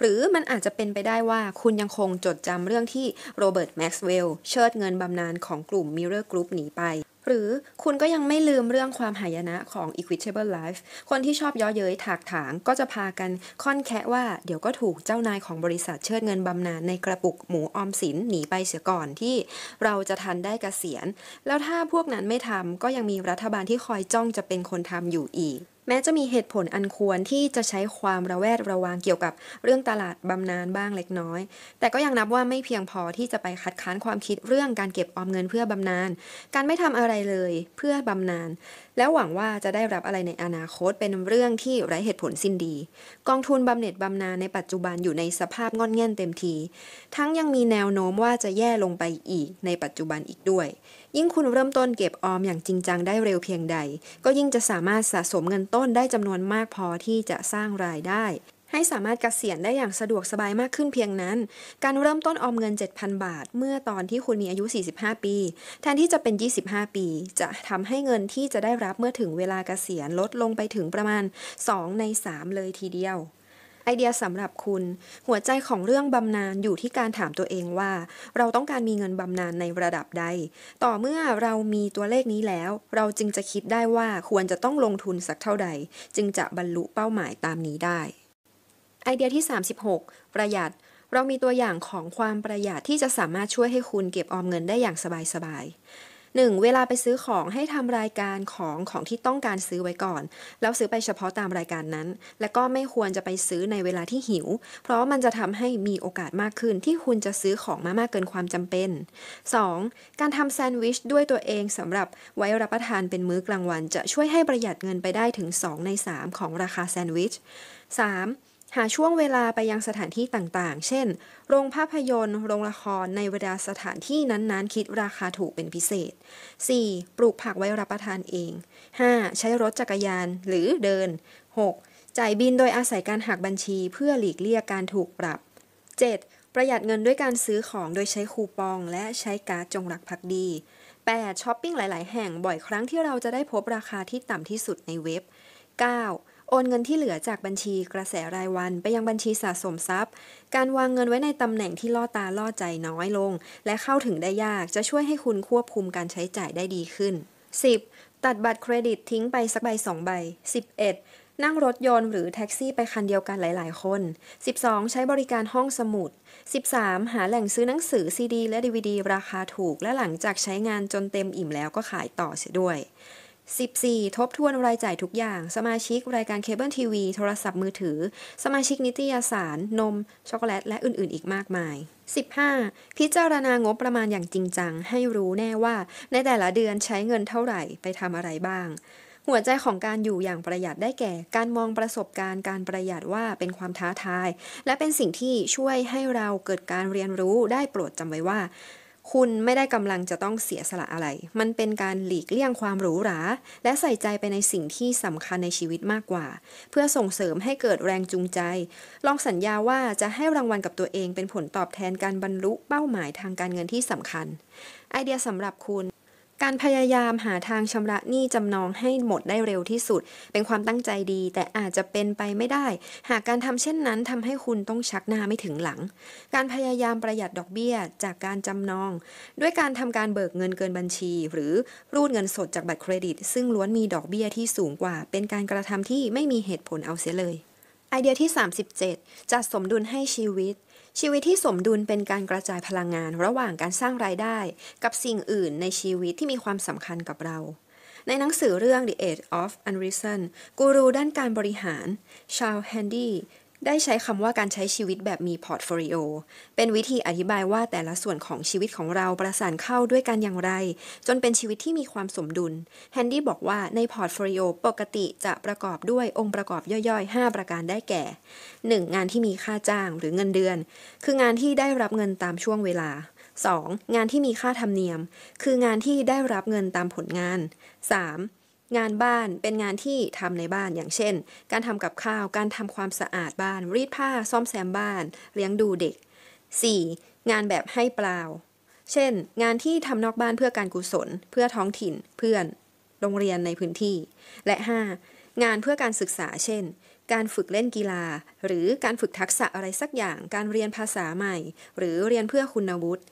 หรือมันอาจจะเป็นไปได้ว่าคุณยังคงจดจำเรื่องที่โรเบิร์ตแม็กซ์เวลล์เชิดเงินบำนาญของกลุ่มมิเรอร์กรุ๊ปหนีไปหรือคุณก็ยังไม่ลืมเรื่องความหายนะของ equitable life คนที่ชอบย้อเย้ยถากถางก็จะพากัน ค่อนแคะว่าเดี๋ยวก็ถูกเจ้านายของบริษัทเชิดเงินบำนาญในกระปุกหมูออมสินหนีไปเสียก่อนที่เราจะทันได้กเกษียณแล้วถ้าพวกนั้นไม่ทำก็ยังมีรัฐบาลที่คอยจ้องจะเป็นคนทำอยู่อีกแม้จะมีเหตุผลอันควรที่จะใช้ความระแวดระวังเกี่ยวกับเรื่องตลาดบำนาญบ้างเล็กน้อย แต่ก็ยังนับว่าไม่เพียงพอที่จะไปคัดค้านความคิดเรื่องการเก็บออมเงินเพื่อบำนาญการไม่ทำอะไรเลยเพื่อบำนาญแล้วหวังว่าจะได้รับอะไรในอนาคตเป็นเรื่องที่ไร้เหตุผลสิ้นดี กองทุนบำเหน็จบำนาญในปัจจุบันอยู่ในสภาพงอนแง่นเต็มที ทั้งยังมีแนวโน้มว่าจะแย่ลงไปอีกในปัจจุบันอีกด้วย ยิ่งคุณเริ่มต้นเก็บออมอย่างจริงจังได้เร็วเพียงใด ก็ยิ่งจะสามารถสะสมเงินต้นได้จำนวนมากพอที่จะสร้างรายได้ให้สามารถกรเกษียณได้อย่างสะดวกสบายมากขึ้นเพียงนั้น การเริ่มต้นออมเงิน 7,000 บาทเมื่อตอนที่คุณมีอายุ 45 ปี แทนที่จะเป็น 25 ปี จะทำให้เงินที่จะได้รับเมื่อถึงเวลากเกษียณลดลงไปถึงประมาณ 2 ใน 3 เลยทีเดียว ไอเดียสำหรับคุณ หัวใจของเรื่องบำนาญอยู่ที่การถามตัวเองว่า เราต้องการมีเงินบำนาญในระดับใด ต่อเมื่อเรามีตัวเลขนี้แล้ว เราจึงจะคิดได้ว่าควรจะต้องลงทุนสักเท่าใด จึงจะบรรลุเป้าหมายตามนี้ได้ไอเดียที่ 36 ประหยัด เรามีตัวอย่างของความประหยัดที่จะสามารถช่วยให้คุณเก็บออมเงินได้อย่างสบายๆ 1. เวลาไปซื้อของให้ทำรายการของของที่ต้องการซื้อไว้ก่อน แล้วซื้อไปเฉพาะตามรายการนั้น และก็ไม่ควรจะไปซื้อในเวลาที่หิว เพราะมันจะทำให้มีโอกาสมากขึ้นที่คุณจะซื้อของมามากเกินความจำเป็น 2. การทำแซนด์วิชด้วยตัวเองสำหรับไว้รับประทานเป็นมื้อกลางวันจะช่วยให้ประหยัดเงินไปได้ถึง 2 ใน 3 ของราคาแซนด์วิช 3. หาช่วงเวลาไปยังสถานที่ต่างๆ เช่น โรงภาพยนตร์ โรงละครในเวลาสถานที่นั้นๆ คิดราคาถูกเป็นพิเศษ 4. ปลูกผักไว้รับประทานเอง 5. ใช้รถจักรยานหรือเดิน 6. จ่ายบินโดยอาศัยการหักบัญชีเพื่อหลีกเลี่ยงการถูกปรับ 7. ประหยัดเงินด้วยการซื้อของโดยใช้คูปองและใช้การ์ดจงรักภักดี 8. ช้อปปิ้งหลายๆ แห่งบ่อยครั้งที่เราจะได้พบราคาที่ต่ำที่สุดในเว็บ 9. โอนเงินที่เหลือจากบัญชีกระแสรายวัน ไปยังบัญชีสะสมทรัพย์ การวางเงินไว้ในตำแหน่งที่ล่อตาล่อใจน้อยลง และเข้าถึงได้ยากจะช่วยให้คุณควบคุมการใช้จ่ายได้ดีขึ้น 10. ตัดบัตรเครดิตทิ้งไปสักใบสองใบ 11. นั่งรถยนต์หรือแท็กซี่ไปคันเดียวกันหลายๆคน 12. ใช้บริการห้องสมุด 13. หาแหล่งซื้อหนังสือ ซีดี และดีวดีราคาถูกและหลังจากใช้งานจนเต็มอิ่มแล้วก็ขายต่อเสียด้วย 14. ทบทวนรายจ่ายทุกอย่าง สมาชิก รายการเคเบิลทีวีโทรศัพท์มือถือ สมาชิกนิตยสาร นม ช็อกโกแลต และอื่นๆ อีกมากมาย 15. พิจารณางบประมาณอย่างจริงจังให้รู้แน่ว่า ในแต่ละเดือนใช้เงินเท่าไหร่ไปทำอะไรบ้าง หัวใจของการอยู่อย่างประหยัดได้แก่ การมองประสบการณ์การประหยัดว่าเป็นความท้าทาย และเป็นสิ่งที่ช่วยให้เราเกิดการเรียนรู้ได้โปรดจำไว้ว่าคุณไม่ได้กำลังจะต้องเสียสละอะไร มันเป็นการหลีกเลี่ยงความหรูหรา และใส่ใจไปในสิ่งที่สำคัญในชีวิตมากกว่า เพื่อส่งเสริมให้เกิดแรงจูงใจ ลองสัญญาว่าจะให้รางวัลกับตัวเองเป็นผลตอบแทนการบรรลุเป้าหมายทางการเงินที่สำคัญ ไอเดียสำหรับคุณการพยายามหาทางชำระหนี้จำนองให้หมดได้เร็วที่สุด เป็นความตั้งใจดีแต่อาจจะเป็นไปไม่ได้ หากการทำเช่นนั้นทำให้คุณต้องชักหน้าไม่ถึงหลัง การพยายามประหยัดดอกเบี้ยจากการจำนอง ด้วยการทำการเบิกเงินเกินบัญชี หรือรูดเงินสดจากบัตรเครดิต ซึ่งล้วนมีดอกเบี้ยที่สูงกว่าเป็นการกระทำที่ไม่มีเหตุผลเอาเสียเลยไอเดียที่37จัดสมดุลให้ชีวิตชีวิตที่สมดุลเป็นการกระจายพลังงานระหว่างการสร้างรายได้ กับสิ่งอื่นในชีวิตที่มีความสำคัญกับเรา ในหนังสือเรื่อง The Age of Unreason กูรูด้านการบริหาร ชาวแฮนดี้ได้ใช้คำว่าการใช้ชีวิตแบบมีพอร์ตโฟลิโอเป็นวิธีอธิบายว่าแต่ละส่วนของชีวิตของเราประสานเข้าด้วยกันอย่างไร จนเป็นชีวิตที่มีความสมดุลแฮนดี้บอกว่าในพอร์ตโฟลิโอปกติจะประกอบด้วยองค์ประกอบย่อย ๆ 5 ประการได้แก่ 1. งานที่มีค่าจ้างหรือเงินเดือน คืองานที่ได้รับเงินตามช่วงเวลา 2. งานที่มีค่าธรรมเนียม คืองานที่ได้รับเงินตามผลงาน 3. งานบ้านเป็นงานที่ทำในบ้านอย่างเช่น การทำกับข้าวการทำความสะอาดบ้านรีดผ้าซ่อมแซมบ้านเลี้ยงดูเด็ก 4. งานแบบให้เปล่า เช่น งานที่ทำนอกบ้านเพื่อการกุศล เพื่อท้องถิ่นเพื่อน โรงเรียนในพื้นที่ และ 5. งานเพื่อการศึกษา เช่น การฝึกเล่นกีฬา หรือการฝึกทักษะอะไรสักอย่างการเรียนภาษาใหม่ หรือเรียนเพื่อคุณวุฒิ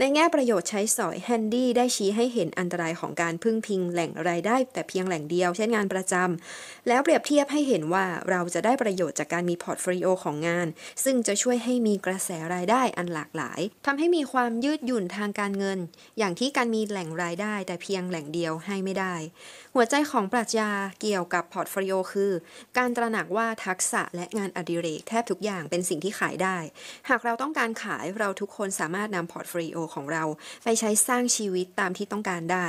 ในแง่ประโยชน์ใช้สอย แฮนดี้ ได้ชี้ให้เห็นอันตรายของการพึ่งพิงแหล่งรายได้ แต่เพียงแหล่งเดียวเช่นงานประจำแล้วเปรียบเทียบให้เห็นว่าเราจะได้ประโยชน์จากการมี พอร์ตโฟลิโอของงาน ซึ่งจะช่วยให้มีกระแสรายได้อันหลากหลาย ทำให้มีความยืดหยุ่นทางการเงิน อย่างที่การมีแหล่งรายได้แต่เพียงแหล่งเดียวให้ไม่ได้ หัวใจของปรัชญาเกี่ยวกับพอร์ตโฟลิโอคือ การตระหนักว่าทักษะและงานอดิเรกแทบทุกอย่างเป็นสิ่งที่ขายได้ หากเราต้องการขายเราทุกคนสามารถนำพอร์ตโฟลิโอของเราไปใช้สร้างชีวิตตามที่ต้องการได้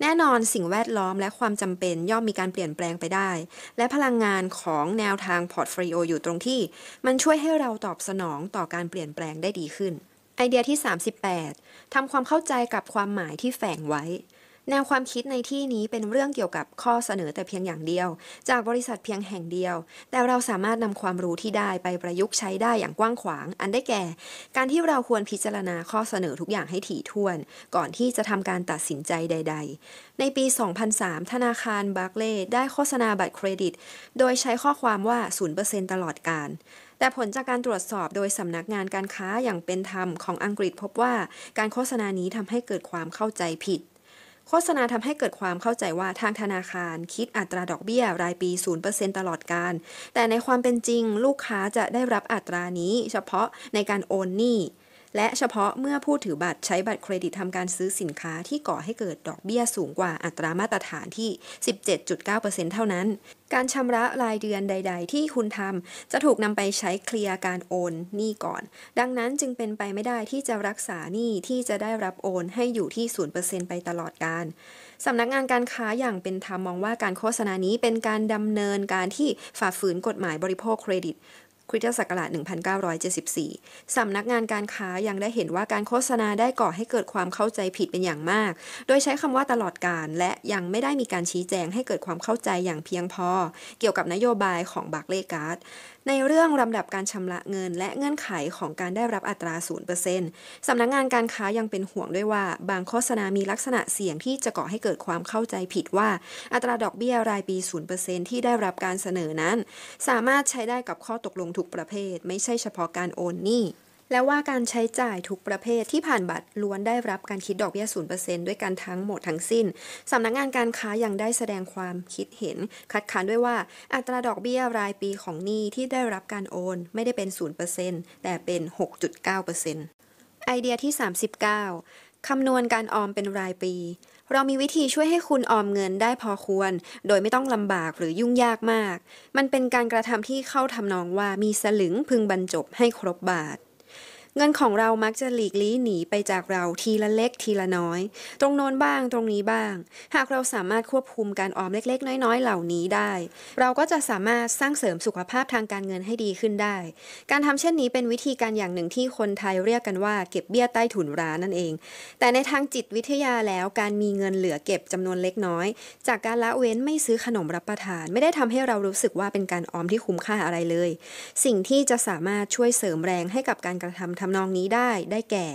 แน่นอนสิ่งแวดล้อมและความจำเป็นย่อมมีการเปลี่ยนแปลงไปได้ และพลังงานของแนวทางพอร์ตฟลิโออยู่ตรงที่ มันช่วยให้เราตอบสนองต่อการเปลี่ยนแปลงได้ดีขึ้น ไอเดียที่ 38ทำความเข้าใจกับความหมายที่แฝงไว้แนวความคิดในที่นี้เป็นเรื่องเกี่ยวกับข้อเสนอแต่เพียงอย่างเดียว จากบริษัทเพียงแห่งเดียว แต่เราสามารถนำความรู้ที่ได้ไปประยุกต์ใช้ได้อย่างกว้างขวาง อันได้แก่ การที่เราควรพิจารณาข้อเสนอทุกอย่างให้ถี่ถ้วน ก่อนที่จะทำการตัดสินใจใด ๆ ในปี 2003 ธนาคารบาร์เลได้โฆษณาบัตรเครดิต โดยใช้ข้อความว่า 0%ตลอดการ แต่ผลจากการตรวจสอบโดยสำนักงานการค้าอย่างเป็นธรรมของอังกฤษพบว่า การโฆษณานี้ทำให้เกิดความเข้าใจผิดโฆษณาทำให้เกิดความเข้าใจว่าทางธนาคารคิดอัตราดอกเบี้ยรายปี 0%ตลอดการ แต่ในความเป็นจริงลูกค้าจะได้รับอัตรานี้เฉพาะในการโอนหนี้และเฉพาะเมื่อผู้ถือบัตรใช้บัตรเครดิตทำการซื้อสินค้าที่ก่อให้เกิดดอกเบี้ยสูงกว่าอัตรามาตรฐานที่ 17.9%เท่านั้น การชำระรายเดือนใด ๆ ที่คุณทำจะถูกนำไปใช้เคลียร์การโอนหนี้ก่อน ดังนั้นจึงเป็นไปไม่ได้ที่จะรักษาหนี้ที่จะได้รับโอนให้อยู่ที่ 0%ไปตลอดการ สำนักงานการค้าอย่างเป็นธรรมมองว่าการโฆษณานี้เป็นการดำเนินการที่ฝ่าฝืนกฎหมายบริโภคเครดิตคริสตศักราช 1974 สำนักงานการค้ายังได้เห็นว่าการโฆษณาได้ก่อให้เกิดความเข้าใจผิดเป็นอย่างมาก โดยใช้คำว่าตลอดการและยังไม่ได้มีการชี้แจงให้เกิดความเข้าใจอย่างเพียงพอ เกี่ยวกับนโยบายของบาร์เลการ์ดในเรื่องลำดับการชำระเงินและเงื่อนไขของการได้รับอัตรา 0%สำนักงงานการค้ายังเป็นห่วงด้วยว่า บางโฆษณามีลักษณะเสี่ยงที่จะก่อให้เกิดความเข้าใจผิดว่า อัตราดอกเบี้ยรายปี 0%ที่ได้รับการเสนอนั้น สามารถใช้ได้กับข้อตกลงทุกประเภท ไม่ใช่เฉพาะการโอนหนี้และว่าการใช้จ่ายทุกประเภทที่ผ่านบัตรล้วนได้รับการคิดดอกเบี้ยศูน์เเปอรซ็์ด้วยกันทั้งหมดทั้งสิ้น สำนักงงานการค้ายังได้แสดงความคิดเห็น คัดค้านด้วยว่าอัตราดอกเบี้ยรายปีของหนี้ที่ได้รับการโอน ไม่ได้เป็นศูน์เเปอรซ็์แต่เป็น 6.9%ไอเดียที่ 39 คำนวณการออมเป็นรายปี เรามีวิธีช่วยให้คุณออมเงินได้พอควร โดยไม่ต้องลำบากหรือยุ่งยากมาก มันเป็นการกระทำที่เข้าทำนองว่ามีสลึงพึงบรรจบให้ครบบาทเงินของเรามักจะหลีกลี้หนีไปจากเราทีละเล็ก ทีละน้อย ตรงโน้นบ้างตรงนี้บ้าง หากเราสามารถควบคุมการออมเล็กๆ น้อยๆเหล่านี้ได้ เราก็จะสามารถสร้างเสริมสุขภาพทางการเงินให้ดีขึ้นได้ การทำเช่นนี้เป็นวิธีการอย่างหนึ่งที่คนไทยเรียกกันว่าเก็บเบี้ยใต้ถุนร้านนั่นเอง แต่ในทางจิตวิทยาแล้วการมีเงินเหลือเก็บจำนวนเล็กน้อย จากการละเว้นไม่ซื้อขนมรับประทาน ไม่ได้ทำให้เรารู้สึกว่าเป็นการออมที่คุ้มค่าอะไรเลย สิ่งที่จะสามารถช่วยเสริมแรงให้กับการกระทำทำำนองนี้ได้ได้แก่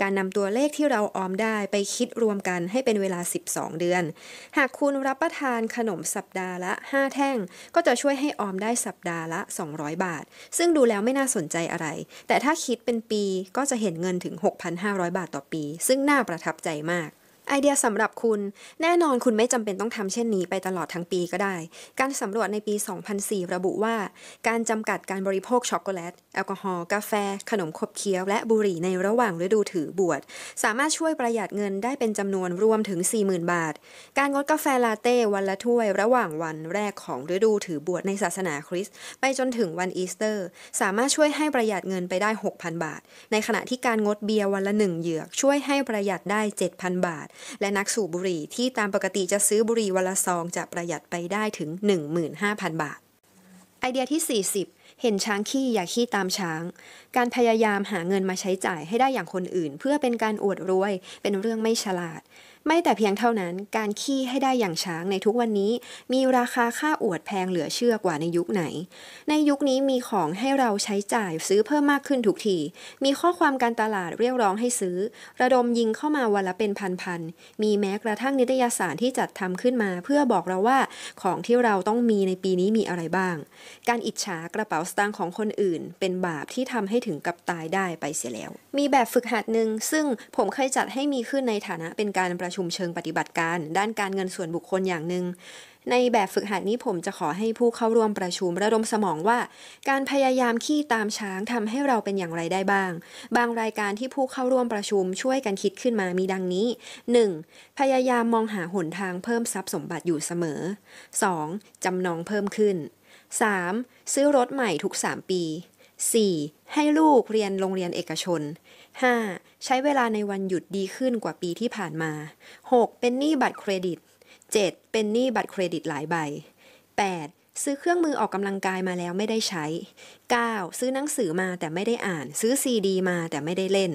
การนำตัวเลขที่เราออมได้ไปคิดรวมกันให้เป็นเวลา 12 เดือน หากคุณรับประทานขนมสัปดาห์ละ5 แท่งก็จะช่วยให้ออมได้สัปดาห์ละ200 บาท ซึ่งดูแล้วไม่น่าสนใจอะไร แต่ถ้าคิดเป็นปีก็จะเห็นเงินถึง 6,500 บาทต่อปี ซึ่งน่าประทับใจมากไอเดียสำหรับคุณ แน่นอนคุณไม่จำเป็นต้องทำเช่นนี้ไปตลอดทั้งปีก็ได้ การสำรวจในปี 2004 ระบุว่าการจำกัดการบริโภคช็อกโกแลตแอลกอฮอล์กาแฟ ขนมขบเคี้ยวและบุหรี่ในระหว่างฤดูถือบวช สามารถช่วยประหยัดเงินได้เป็นจำนวนรวมถึง40,000 บาท การงดกาแฟลาเต้วันละถ้วยระหว่างวันแรกของฤดูถือบวชในศาสนาคริสต์ไปจนถึงวันอีสเตอร์ สามารถช่วยให้ประหยัดเงินไปได้ 6,000 บาท ในขณะที่การงดเบียร์วันละหนึ่งเหยือกช่วยให้ประหยัดได้ 7,000บาทและนักสูบบุหรี่ที่ตามปกติจะซื้อบุหรี่วันละซองจะประหยัดไปได้ถึง 15,000 บาทไอเดียที่ 40 เห็นช้างขี้อย่าขี้ตามช้าง การพยายามหาเงินมาใช้จ่ายให้ได้อย่างคนอื่น เพื่อเป็นการอวดรวยเป็นเรื่องไม่ฉลาดไม่แต่เพียงเท่านั้น การขี้ให้ได้อย่างช้างในทุกวันนี้ มีราคาค่าอวดแพงเหลือเชื่อกว่าในยุคไหน ในยุคนี้มีของให้เราใช้จ่ายซื้อเพิ่มมากขึ้นทุกที มีข้อความการตลาดเรียกร้องให้ซื้อ ระดมยิงเข้ามาวันละเป็นพันๆ มีแม้กระทั่งนิตยสารที่จัดทำขึ้นมา เพื่อบอกเราว่าของที่เราต้องมีในปีนี้มีอะไรบ้าง การอิจฉากระเป๋าสตางค์ของคนอื่น เป็นบาปที่ทำให้ถึงกับตายได้ไปเสียแล้ว มีแบบฝึกหัดหนึ่งซึ่งผมเคยจัดให้มีขึ้นในฐานะเป็นการประชุมชุมเชิงปฏิบัติการ ด้านการเงินส่วนบุคคลอย่างหนึ่งในแบบฝึกหัดนี้ผมจะขอให้ผู้เข้าร่วมประชุม ระดมสมองว่า การพยายามขี้ตามช้างทำให้เราเป็นอย่างไรได้บ้าง บางรายการที่ผู้เข้าร่วมประชุมช่วยกันคิดขึ้นมามีดังนี้ 1. พยายามมองหาหนทางเพิ่มทรัพย์สมบัติอยู่เสมอ 2. จำนองเพิ่มขึ้น 3. ซื้อรถใหม่ทุก3ปี 4. ให้ลูกเรียนโรงเรียนเอกชน 5. ใช้เวลาในวันหยุดดีขึ้นกว่าปีที่ผ่านมา 6. เป็นหนี้บัตรเครดิต 7. เป็นหนี้บัตรเครดิตหลายใบ 8. ซื้อเครื่องมือออกกำลังกายมาแล้วไม่ได้ใช้ 9. ซื้อหนังสือมาแต่ไม่ได้อ่าน ซื้อซีดีมาแต่ไม่ได้เล่น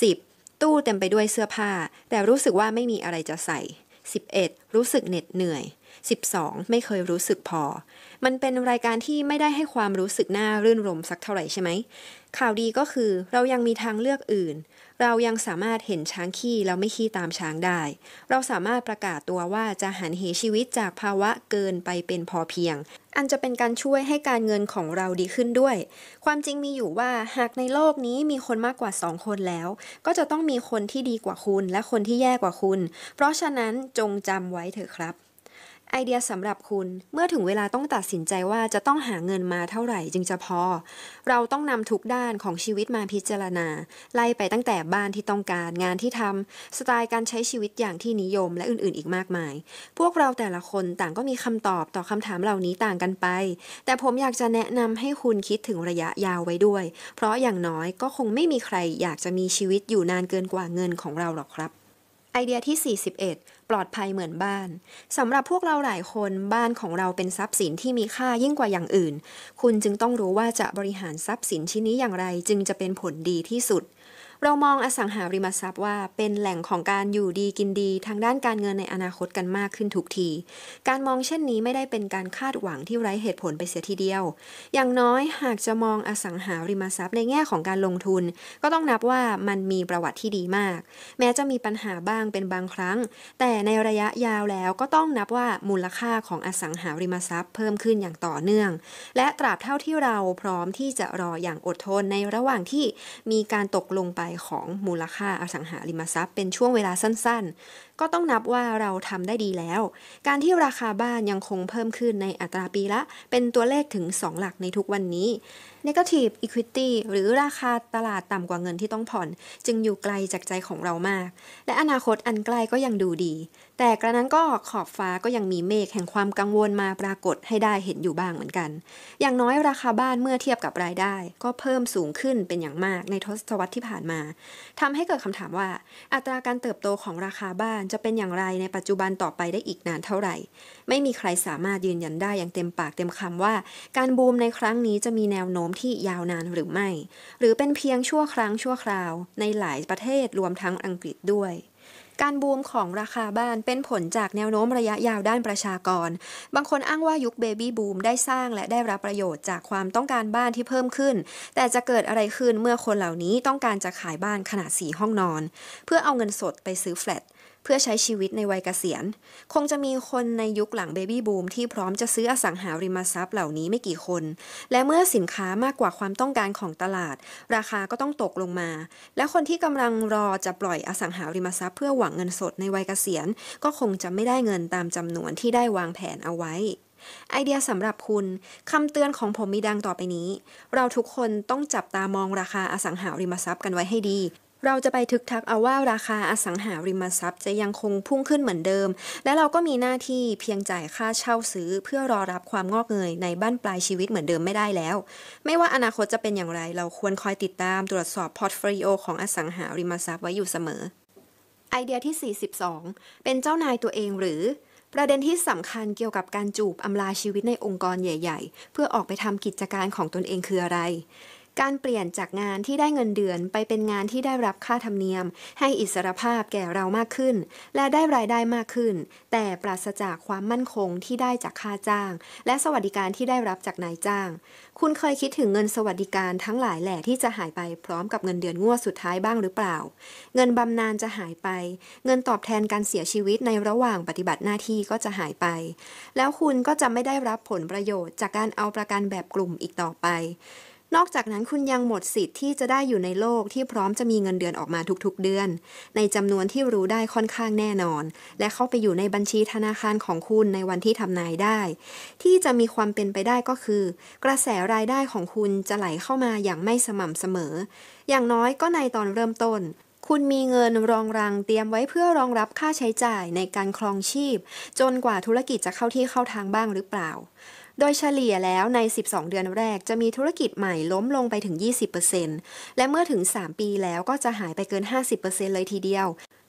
10. ตู้เต็มไปด้วยเสื้อผ้า แต่รู้สึกว่าไม่มีอะไรจะใส่ 11. รู้สึกเหน็ดเหนื่อย12ไม่เคยรู้สึกพอ มันเป็นรายการที่ไม่ได้ให้ความรู้สึกน่ารื่นรมสักเท่าไหร่ใช่ไหม ข่าวดีก็คือเรายังมีทางเลือกอื่น เรายังสามารถเห็นช้างขี้แล้วไม่ขี้ตามช้างได้ เราสามารถประกาศตัวว่าจะหันเหชีวิตจากภาวะเกินไปเป็นพอเพียง อันจะเป็นการช่วยให้การเงินของเราดีขึ้นด้วย ความจริงมีอยู่ว่าหากในโลกนี้มีคนมากกว่า2คนแล้ว ก็จะต้องมีคนที่ดีกว่าคุณและคนที่แย่กว่าคุณ เพราะฉะนั้นจงจำไว้เถอะครับไอเดียสำหรับคุณเมื่อถึงเวลาต้องตัดสินใจว่าจะต้องหาเงินมาเท่าไหร่จึงจะพอเราต้องนำทุกด้านของชีวิตมาพิจารณา ไล่ไปตั้งแต่บ้านที่ต้องการงานที่ทำสไตล์การใช้ชีวิตอย่างที่นิยมและอื่นๆ อีกมากมาย พวกเราแต่ละคนต่างก็มีคำตอบต่อคำถามเหล่านี้ต่างกันไป แต่ผมอยากจะแนะนำให้คุณคิดถึงระยะยาวไว้ด้วย เพราะอย่างน้อยก็คงไม่มีใครอยากจะมีชีวิตอยู่นานเกินกว่าเงินของเราหรอกครับ ไอเดียที่ 41ปลอดภัยเหมือนบ้าน สำหรับพวกเราหลายคนบ้านของเราเป็นทรัพย์สินที่มีค่ายิ่งกว่าอย่างอื่น คุณจึงต้องรู้ว่าจะบริหารทรัพย์สินชิ้นนี้อย่างไรจึงจะเป็นผลดีที่สุดเรามองอสังหาริมทรัพย์ว่าเป็นแหล่งของการอยู่ดีกินดีทางด้านการเงินในอนาคตกันมากขึ้นทุกที การมองเช่นนี้ไม่ได้เป็นการคาดหวังที่ไร้เหตุผลไปเสียทีเดียว อย่างน้อยหากจะมองอสังหาริมทรัพย์ในแง่ของการลงทุน ก็ต้องนับว่ามันมีประวัติที่ดีมาก แม้จะมีปัญหาบ้างเป็นบางครั้ง แต่ในระยะยาวแล้วก็ต้องนับว่ามูลค่าของอสังหาริมทรัพย์เพิ่มขึ้นอย่างต่อเนื่อง และตราบเท่าที่เราพร้อมที่จะรออย่างอดทนในระหว่างที่มีการตกลงไปของมูลค่าอสังหาริมทรัพย์เป็นช่วงเวลาสั้นๆ ก็ต้องนับว่าเราทำได้ดีแล้ว การที่ราคาบ้านยังคงเพิ่มขึ้นในอัตราปีละเป็นตัวเลขถึง 2 หลักในทุกวันนี้ Negative Equity หรือราคาตลาดต่ำกว่าเงินที่ต้องผ่อน จึงอยู่ไกลจากใจของเรามาก และอนาคตอันใกล้ก็ยังดูดี แต่กระนั้นก็ขอบฟ้าก็ยังมีเมฆแห่งความกังวลมาปรากฏให้ได้เห็นอยู่บ้างเหมือนกัน อย่างน้อยราคาบ้านเมื่อเทียบกับรายได้ ก็เพิ่มสูงขึ้นเป็นอย่างมากในทศวรรษที่ผ่านมา ทำให้เกิดคำถามว่า อัตราการเติบโตของราคาบ้านจะเป็นอย่างไรในปัจจุบันต่อไปได้อีกนานเท่าไหร่ ไม่มีใครสามารถยืนยันได้อย่างเต็มปากเต็มคำว่า การบูมในครั้งนี้จะมีแนวโน้มที่ยาวนานหรือไม่ หรือเป็นเพียงชั่วครั้งชั่วคราวในหลายประเทศรวมทั้งอังกฤษด้วย การบูมของราคาบ้านเป็นผลจากแนวโน้มระยะยาวด้านประชากร บางคนอ้างว่ายุคเบบี้บูมได้สร้างและได้รับประโยชน์จากความต้องการบ้านที่เพิ่มขึ้น แต่จะเกิดอะไรขึ้นเมื่อคนเหล่านี้ต้องการจะขายบ้านขนาด4ห้องนอน เพื่อเอาเงินสดไปซื้อแฟลตเพื่อใช้ชีวิตในวัยเกษียณคงจะมีคนในยุคหลังเบบี้บูม ที่พร้อมจะซื้ออสังหาริมทรัพย์เหล่านี้ไม่กี่คน และเมื่อสินค้ามากกว่าความต้องการของตลาด ราคาก็ต้องตกลงมา และคนที่กำลังรอจะปล่อยอสังหาริมทรัพย์ เพื่อหวังเงินสดในวัยเกษียณก็คงจะไม่ได้เงินตามจำนวนที่ได้วางแผนเอาไว้ ไอเดียสำหรับคุณคำเตือนของผมมีดังต่อไปนี้ เราทุกคนต้องจับตามองราคาอสังหาริมทรัพย์กันไว้ให้ดีเราจะไปทึกทักเอาว่าราคาอสังหาริมทรัพย์ จะยังคงพุ่งขึ้นเหมือนเดิม และเราก็มีหน้าที่เพียงจ่ายค่าเช่าซื้อ เพื่อรอรับความงอกเงยในบ้านปลายชีวิตเหมือนเดิมไม่ได้แล้ว ไม่ว่าอนาคตจะเป็นอย่างไร เราควรคอยติดตามตรวจสอบพอร์ตโฟลิโอของอสังหาริมทรัพย์ไว้อยู่เสมอ ไอเดียที่ 42 เป็นเจ้านายตัวเองหรือ ประเด็นที่สำคัญเกี่ยวกับการจูบอำลาชีวิตในองค์กรใหญ่ ๆ เพื่อออกไปทำกิจการของตนเองคืออะไรการเปลี่ยนจากงานที่ได้เงินเดือนไปเป็นงานที่ได้รับค่าธรรมเนียม ให้อิสรภาพแก่เรามากขึ้น และได้รายได้มากขึ้น แต่ปราศจากความมั่นคงที่ได้จากค่าจ้าง และสวัสดิการที่ได้รับจากนายจ้าง คุณเคยคิดถึงเงินสวัสดิการทั้งหลายแหล่ที่จะหายไปพร้อมกับเงินเดือนงวดสุดท้ายบ้างหรือเปล่า เงินบำนาญจะหายไป เงินตอบแทนการเสียชีวิตในระหว่างปฏิบัติหน้าที่ก็จะหายไป แล้วคุณก็จะไม่ได้รับผลประโยชน์ จากการเอาประกันแบบกลุ่มอีกต่อไปนอกจากนั้นคุณยังหมดสิทธิ์ที่จะได้อยู่ในโลกที่พร้อมจะมีเงินเดือนออกมาทุกๆเดือน ในจำนวนที่รู้ได้ค่อนข้างแน่นอน และเข้าไปอยู่ในบัญชีธนาคารของคุณในวันที่ทำนายได้ ที่จะมีความเป็นไปได้ก็คือ กระแสรายได้ของคุณจะไหลเข้ามาอย่างไม่สม่ำเสมอ อย่างน้อยก็ในตอนเริ่มต้น คุณมีเงินรองรังเตรียมไว้เพื่อรองรับค่าใช้จ่ายในการครองชีพ จนกว่าธุรกิจจะเข้าที่เข้าทางบ้างหรือเปล่าโดยเฉลี่ยแล้วใน 12 เดือนแรกจะมีธุรกิจใหม่ล้มลงไปถึง 20%และเมื่อถึง 3 ปีแล้วก็จะหายไปเกิน 50%เลยทีเดียว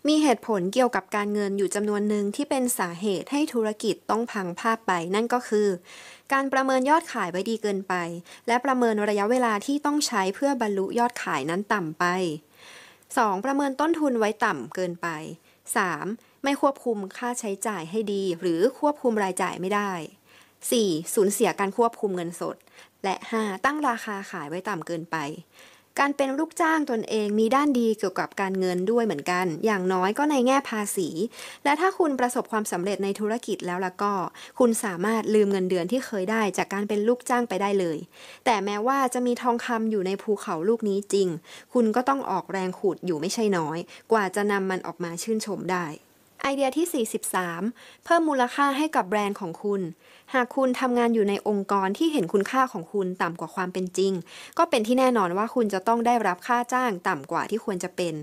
มีเหตุผลเกี่ยวกับการเงินอยู่จำนวนหนึ่งที่เป็นสาเหตุให้ธุรกิจต้องพังภาพไป นั่นก็คือ การประเมินยอดขายไว้ดีเกินไป และประเมินระยะเวลาที่ต้องใช้เพื่อบรรลุยอดขายนั้นต่ำไป 2. ประเมินต้นทุนไว้ต่ำเกินไป 3. ไม่ควบคุมค่าใช้จ่ายให้ดี หรือควบคุมรายจ่ายไม่ได้ 4. สูญเสียการควบคุมเงินสด และ 5. ตั้งราคาขายไว้ต่ำเกินไป การเป็นลูกจ้างตนเองมีด้านดีเกี่ยวกับการเงินด้วยเหมือนกัน อย่างน้อยก็ในแง่ภาษี และถ้าคุณประสบความสำเร็จในธุรกิจแล้วละก็คุณสามารถลืมเงินเดือนที่เคยได้จากการเป็นลูกจ้างไปได้เลย แต่แม้ว่าจะมีทองคำอยู่ในภูเขาลูกนี้จริง คุณก็ต้องออกแรงขุดอยู่ไม่ใช่น้อย กว่าจะนำมันออกมาชื่นชมได้ไอเดียที่ 43 เพิ่มมูลค่าให้กับแบรนด์ของคุณ หากคุณทำงานอยู่ในองค์กรที่เห็นคุณค่าของคุณต่ำกว่าความเป็นจริง ก็เป็นที่แน่นอนว่าคุณจะต้องได้รับค่าจ้างต่ำกว่าที่ควรจะเป็น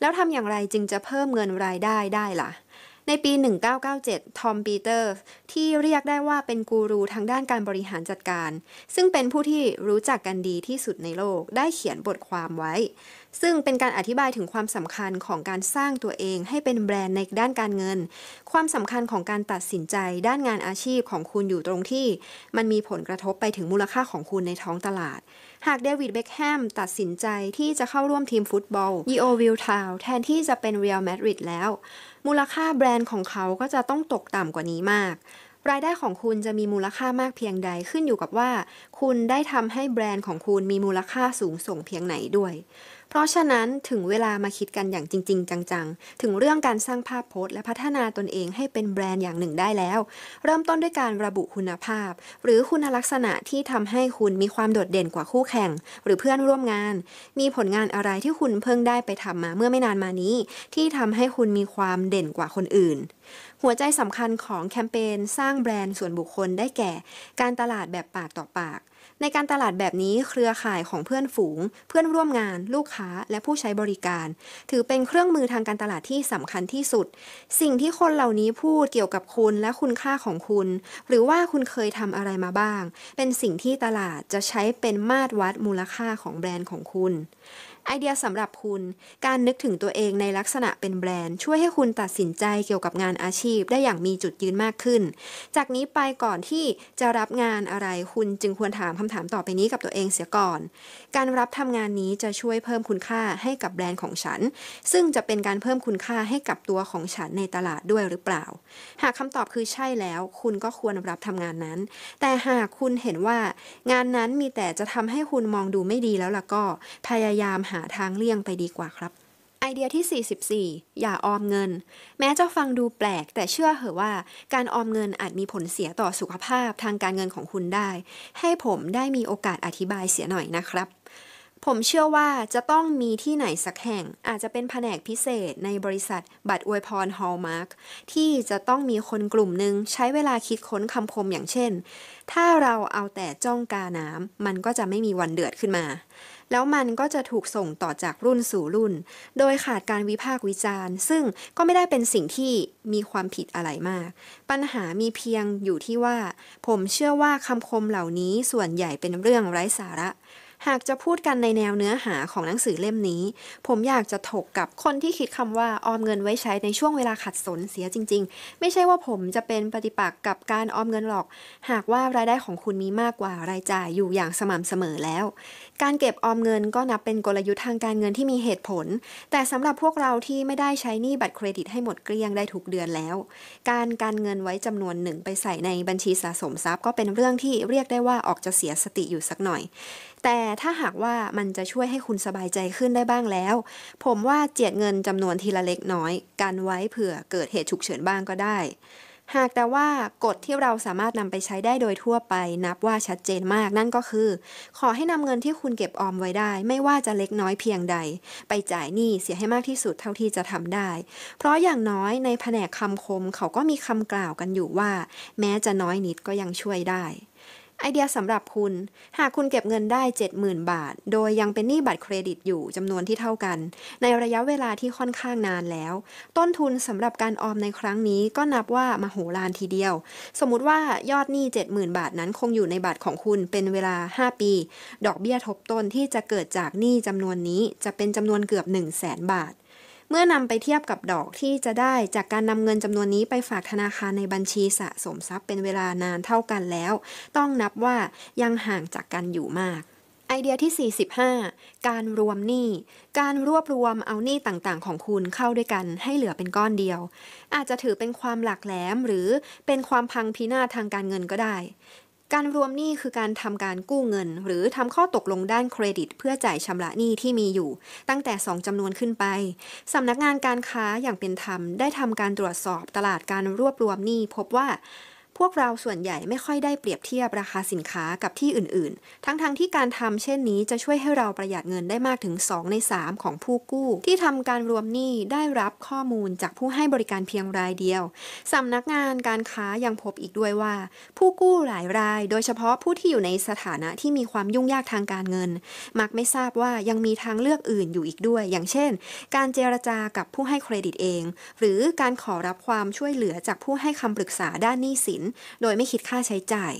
แล้วทำอย่างไรจึงจะเพิ่มเงินรายได้ได้ละ่ะ ในปี 1997 ทอมปีเตอร์ ที่เรียกได้ว่าเป็นกูรูทางด้านการบริหารจัดการ ซึ่งเป็นผู้ที่รู้จักกันดีที่สุดในโลก ได้เขียนบทความไว้ซึ่งเป็นการอธิบายถึงความสำคัญของการสร้างตัวเองให้เป็นแบรนด์ในด้านการเงิน ความสำคัญของการตัดสินใจด้านงานอาชีพของคุณอยู่ตรงที่ มันมีผลกระทบไปถึงมูลค่าของคุณในท้องตลาด หากเดวิด เบคแฮมตัดสินใจที่จะเข้าร่วมทีมฟุตบอลยีโอวิลทาวแทนที่จะเป็นเรอัลมาดริดแล้ว มูลค่าแบรนด์ของเขาก็จะต้องตกต่ำกว่านี้มาก รายได้ของคุณจะมีมูลค่ามากเพียงใดขึ้นอยู่กับว่า คุณได้ทำให้แบรนด์ของคุณมีมูลค่าสูงส่งเพียงไหนด้วยเพราะฉะนั้นถึงเวลามาคิดกันอย่างจริง ๆ จังๆ ถึงเรื่องการสร้างภาพโพสและพัฒนาตนเองให้เป็นแบรนด์อย่างหนึ่งได้แล้ว เริ่มต้นด้วยการระบุคุณภาพ หรือคุณลักษณะที่ทำให้คุณมีความโดดเด่นกว่าคู่แข่งหรือเพื่อนร่วมงาน มีผลงานอะไรที่คุณเพิ่งได้ไปทำมาเมื่อไม่นานมานี้ ที่ทำให้คุณมีความเด่นกว่าคนอื่น หัวใจสำคัญของแคมเปญสร้างแบรนด์ส่วนบุคคลได้แก่ การตลาดแบบปากต่อปากในการตลาดแบบนี้เครือข่ายของเพื่อนฝูง เพื่อนร่วมงาน ลูกค้าและผู้ใช้บริการ ถือเป็นเครื่องมือทางการตลาดที่สำคัญที่สุด สิ่งที่คนเหล่านี้พูดเกี่ยวกับคุณและคุณค่าของคุณ หรือว่าคุณเคยทำอะไรมาบ้าง เป็นสิ่งที่ตลาดจะใช้เป็นมาตรวัดมูลค่าของแบรนด์ของคุณไอเดียสำหรับคุณ การนึกถึงตัวเองในลักษณะเป็นแบรนด์ช่วยให้คุณตัดสินใจเกี่ยวกับงานอาชีพ ได้อย่างมีจุดยืนมากขึ้น จากนี้ไปก่อนที่จะรับงานอะไร คุณจึงควรถามคำถามต่อไปนี้กับตัวเองเสียก่อน การรับทำงานนี้จะช่วยเพิ่มคุณค่าให้กับแบรนด์ของฉัน ซึ่งจะเป็นการเพิ่มคุณค่าให้กับตัวของฉันในตลาดด้วยหรือเปล่า หากคำตอบคือใช่แล้ว คุณก็ควรรับทำงานนั้น แต่หากคุณเห็นว่า งานนั้นมีแต่จะทำให้คุณมองดูไม่ดีแล้วล่ะก็พยายามหาาทางเลี่ยงไปดีกว่าครับ ไอเดียที่ 44 อย่าออมเงิน แม้จะฟังดูแปลกแต่เชื่อเหอะว่า การออมเงินอาจมีผลเสียต่อสุขภาพทางการเงินของคุณได้ ให้ผมได้มีโอกาสอธิบายเสียหน่อยนะครับ ผมเชื่อว่าจะต้องมีที่ไหนสักแห่งอาจจะเป็นแผนกพิเศษในบริษัท บัตรอวยพรฮอลมาร์กที่จะต้องมีคนกลุ่มหนึ่งใช้เวลาคิดค้นคำคมอย่างเช่น ถ้าเราเอาแต่จ้องกาน้ำมันก็จะไม่มีวันเดือดขึ้นมาแล้วมันก็จะถูกส่งต่อจากรุ่นสู่รุ่น โดยขาดการวิพากษ์วิจารณ์ ซึ่งก็ไม่ได้เป็นสิ่งที่มีความผิดอะไรมาก ปัญหามีเพียงอยู่ที่ว่า ผมเชื่อว่าคำคมเหล่านี้ส่วนใหญ่เป็นเรื่องไร้สาระหากจะพูดกันในแนวเนื้อหาของหนังสือเล่มนี้ ผมอยากจะถกกับคนที่คิดคำว่าออมเงินไว้ใช้ในช่วงเวลาขัดสนเสียจริง ๆ ไม่ใช่ว่าผมจะเป็นปฏิปักษ์กับการออมเงินหรอก หากว่ารายได้ของคุณมีมากกว่ารายจ่ายอยู่อย่างสม่ำเสมอแล้ว การเก็บออมเงินก็นับเป็นกลยุทธ์ทางการเงินที่มีเหตุผล แต่สำหรับพวกเราที่ไม่ได้ใช้หนี้บัตรเครดิตให้หมดเกลี้ยงได้ทุกเดือนแล้ว การการเงินไว้จำนวนหนึ่งไปใส่ในบัญชีสะสมทรัพย์ ก็เป็นเรื่องที่เรียกได้ว่าออกจะเสียสติอยู่สักหน่อยแต่ถ้าหากว่ามันจะช่วยให้คุณสบายใจขึ้นได้บ้างแล้ว ผมว่าเจียดเงินจำนวนทีละเล็กน้อย กันไว้เผื่อเกิดเหตุฉุกเฉินบ้างก็ได้ หากแต่ว่ากฎที่เราสามารถนำไปใช้ได้โดยทั่วไป นับว่าชัดเจนมากนั่นก็คือ ขอให้นำเงินที่คุณเก็บออมไว้ได้ ไม่ว่าจะเล็กน้อยเพียงใด ไปจ่ายหนี้เสียให้มากที่สุดเท่าที่จะทำได้ เพราะอย่างน้อยในแผนกคำคมเขาก็มีคำกล่าวกันอยู่ว่า แม้จะน้อยนิดก็ยังช่วยได้ไอเดียสำหรับคุณ หากคุณเก็บเงินได้ 70,000 บาท โดยยังเป็นหนี้บัตรเครดิตอยู่จำนวนที่เท่ากัน ในระยะเวลาที่ค่อนข้างนานแล้ว ต้นทุนสำหรับการออมในครั้งนี้ก็นับว่ามาโหฬารทีเดียว สมมติว่ายอดหนี้ 70,000 บาทนั้นคงอยู่ในบัตรของคุณเป็นเวลา 5 ปี ดอกเบี้ยทบต้นที่จะเกิดจากหนี้จำนวนนี้จะเป็นจำนวนเกือบ1 0 0 0 0แบาทเมื่อนำไปเทียบกับดอกที่จะได้จากการนำเงินจำนวนนี้ไปฝากธนาคารในบัญชีสะสมทรัพย์เป็นเวลานานเท่ากันแล้ว ต้องนับว่ายังห่างจากกันอยู่มาก ไอเดียที่ 45 การรวมหนี้ การรวบรวมเอาหนี้ต่างๆ ของคุณเข้าด้วยกันให้เหลือเป็นก้อนเดียว อาจจะถือเป็นความหลักแหลมหรือเป็นความพังพินาศทางการเงินก็ได้การรวมหนี้คือการทำการกู้เงิน หรือทำข้อตกลงด้านเครดิต เพื่อจ่ายชำระหนี้ที่มีอยู่ ตั้งแต่2จำนวนขึ้นไปสำนักงานการค้าอย่างเป็นธรรมได้ทำการตรวจสอบตลาดการรวบรวมหนี้พบว่าพวกเราส่วนใหญ่ไม่ค่อยได้เปรียบเทียบราคาสินค้ากับที่อื่นๆ ทั้งๆทที่การทำเช่นนี้จะช่วยให้เราประหยัดเงินได้มากถึง 2 ใน 3 ของผู้กู้ ที่ทำการรวมหนี้ได้รับข้อมูลจากผู้ให้บริการเพียงรายเดียวสำนักงานการค้ายังพบอีกด้วยว่า ผู้กู้หลายรายโดยเฉพาะผู้ที่อยู่ในสถานะที่มีความยุ่งยากทางการเงิน มักไม่ทราบว่ายังมีทางเลือกอื่นอยู่อีกด้วย อย่างเช่น การเจรจากับผู้ให้เครดิตเอง หรือการขอรับความช่วยเหลือจากผู้ให้คำปรึกษาด้านหนี้สินโดยไม่คิดค่าใช้จ่าย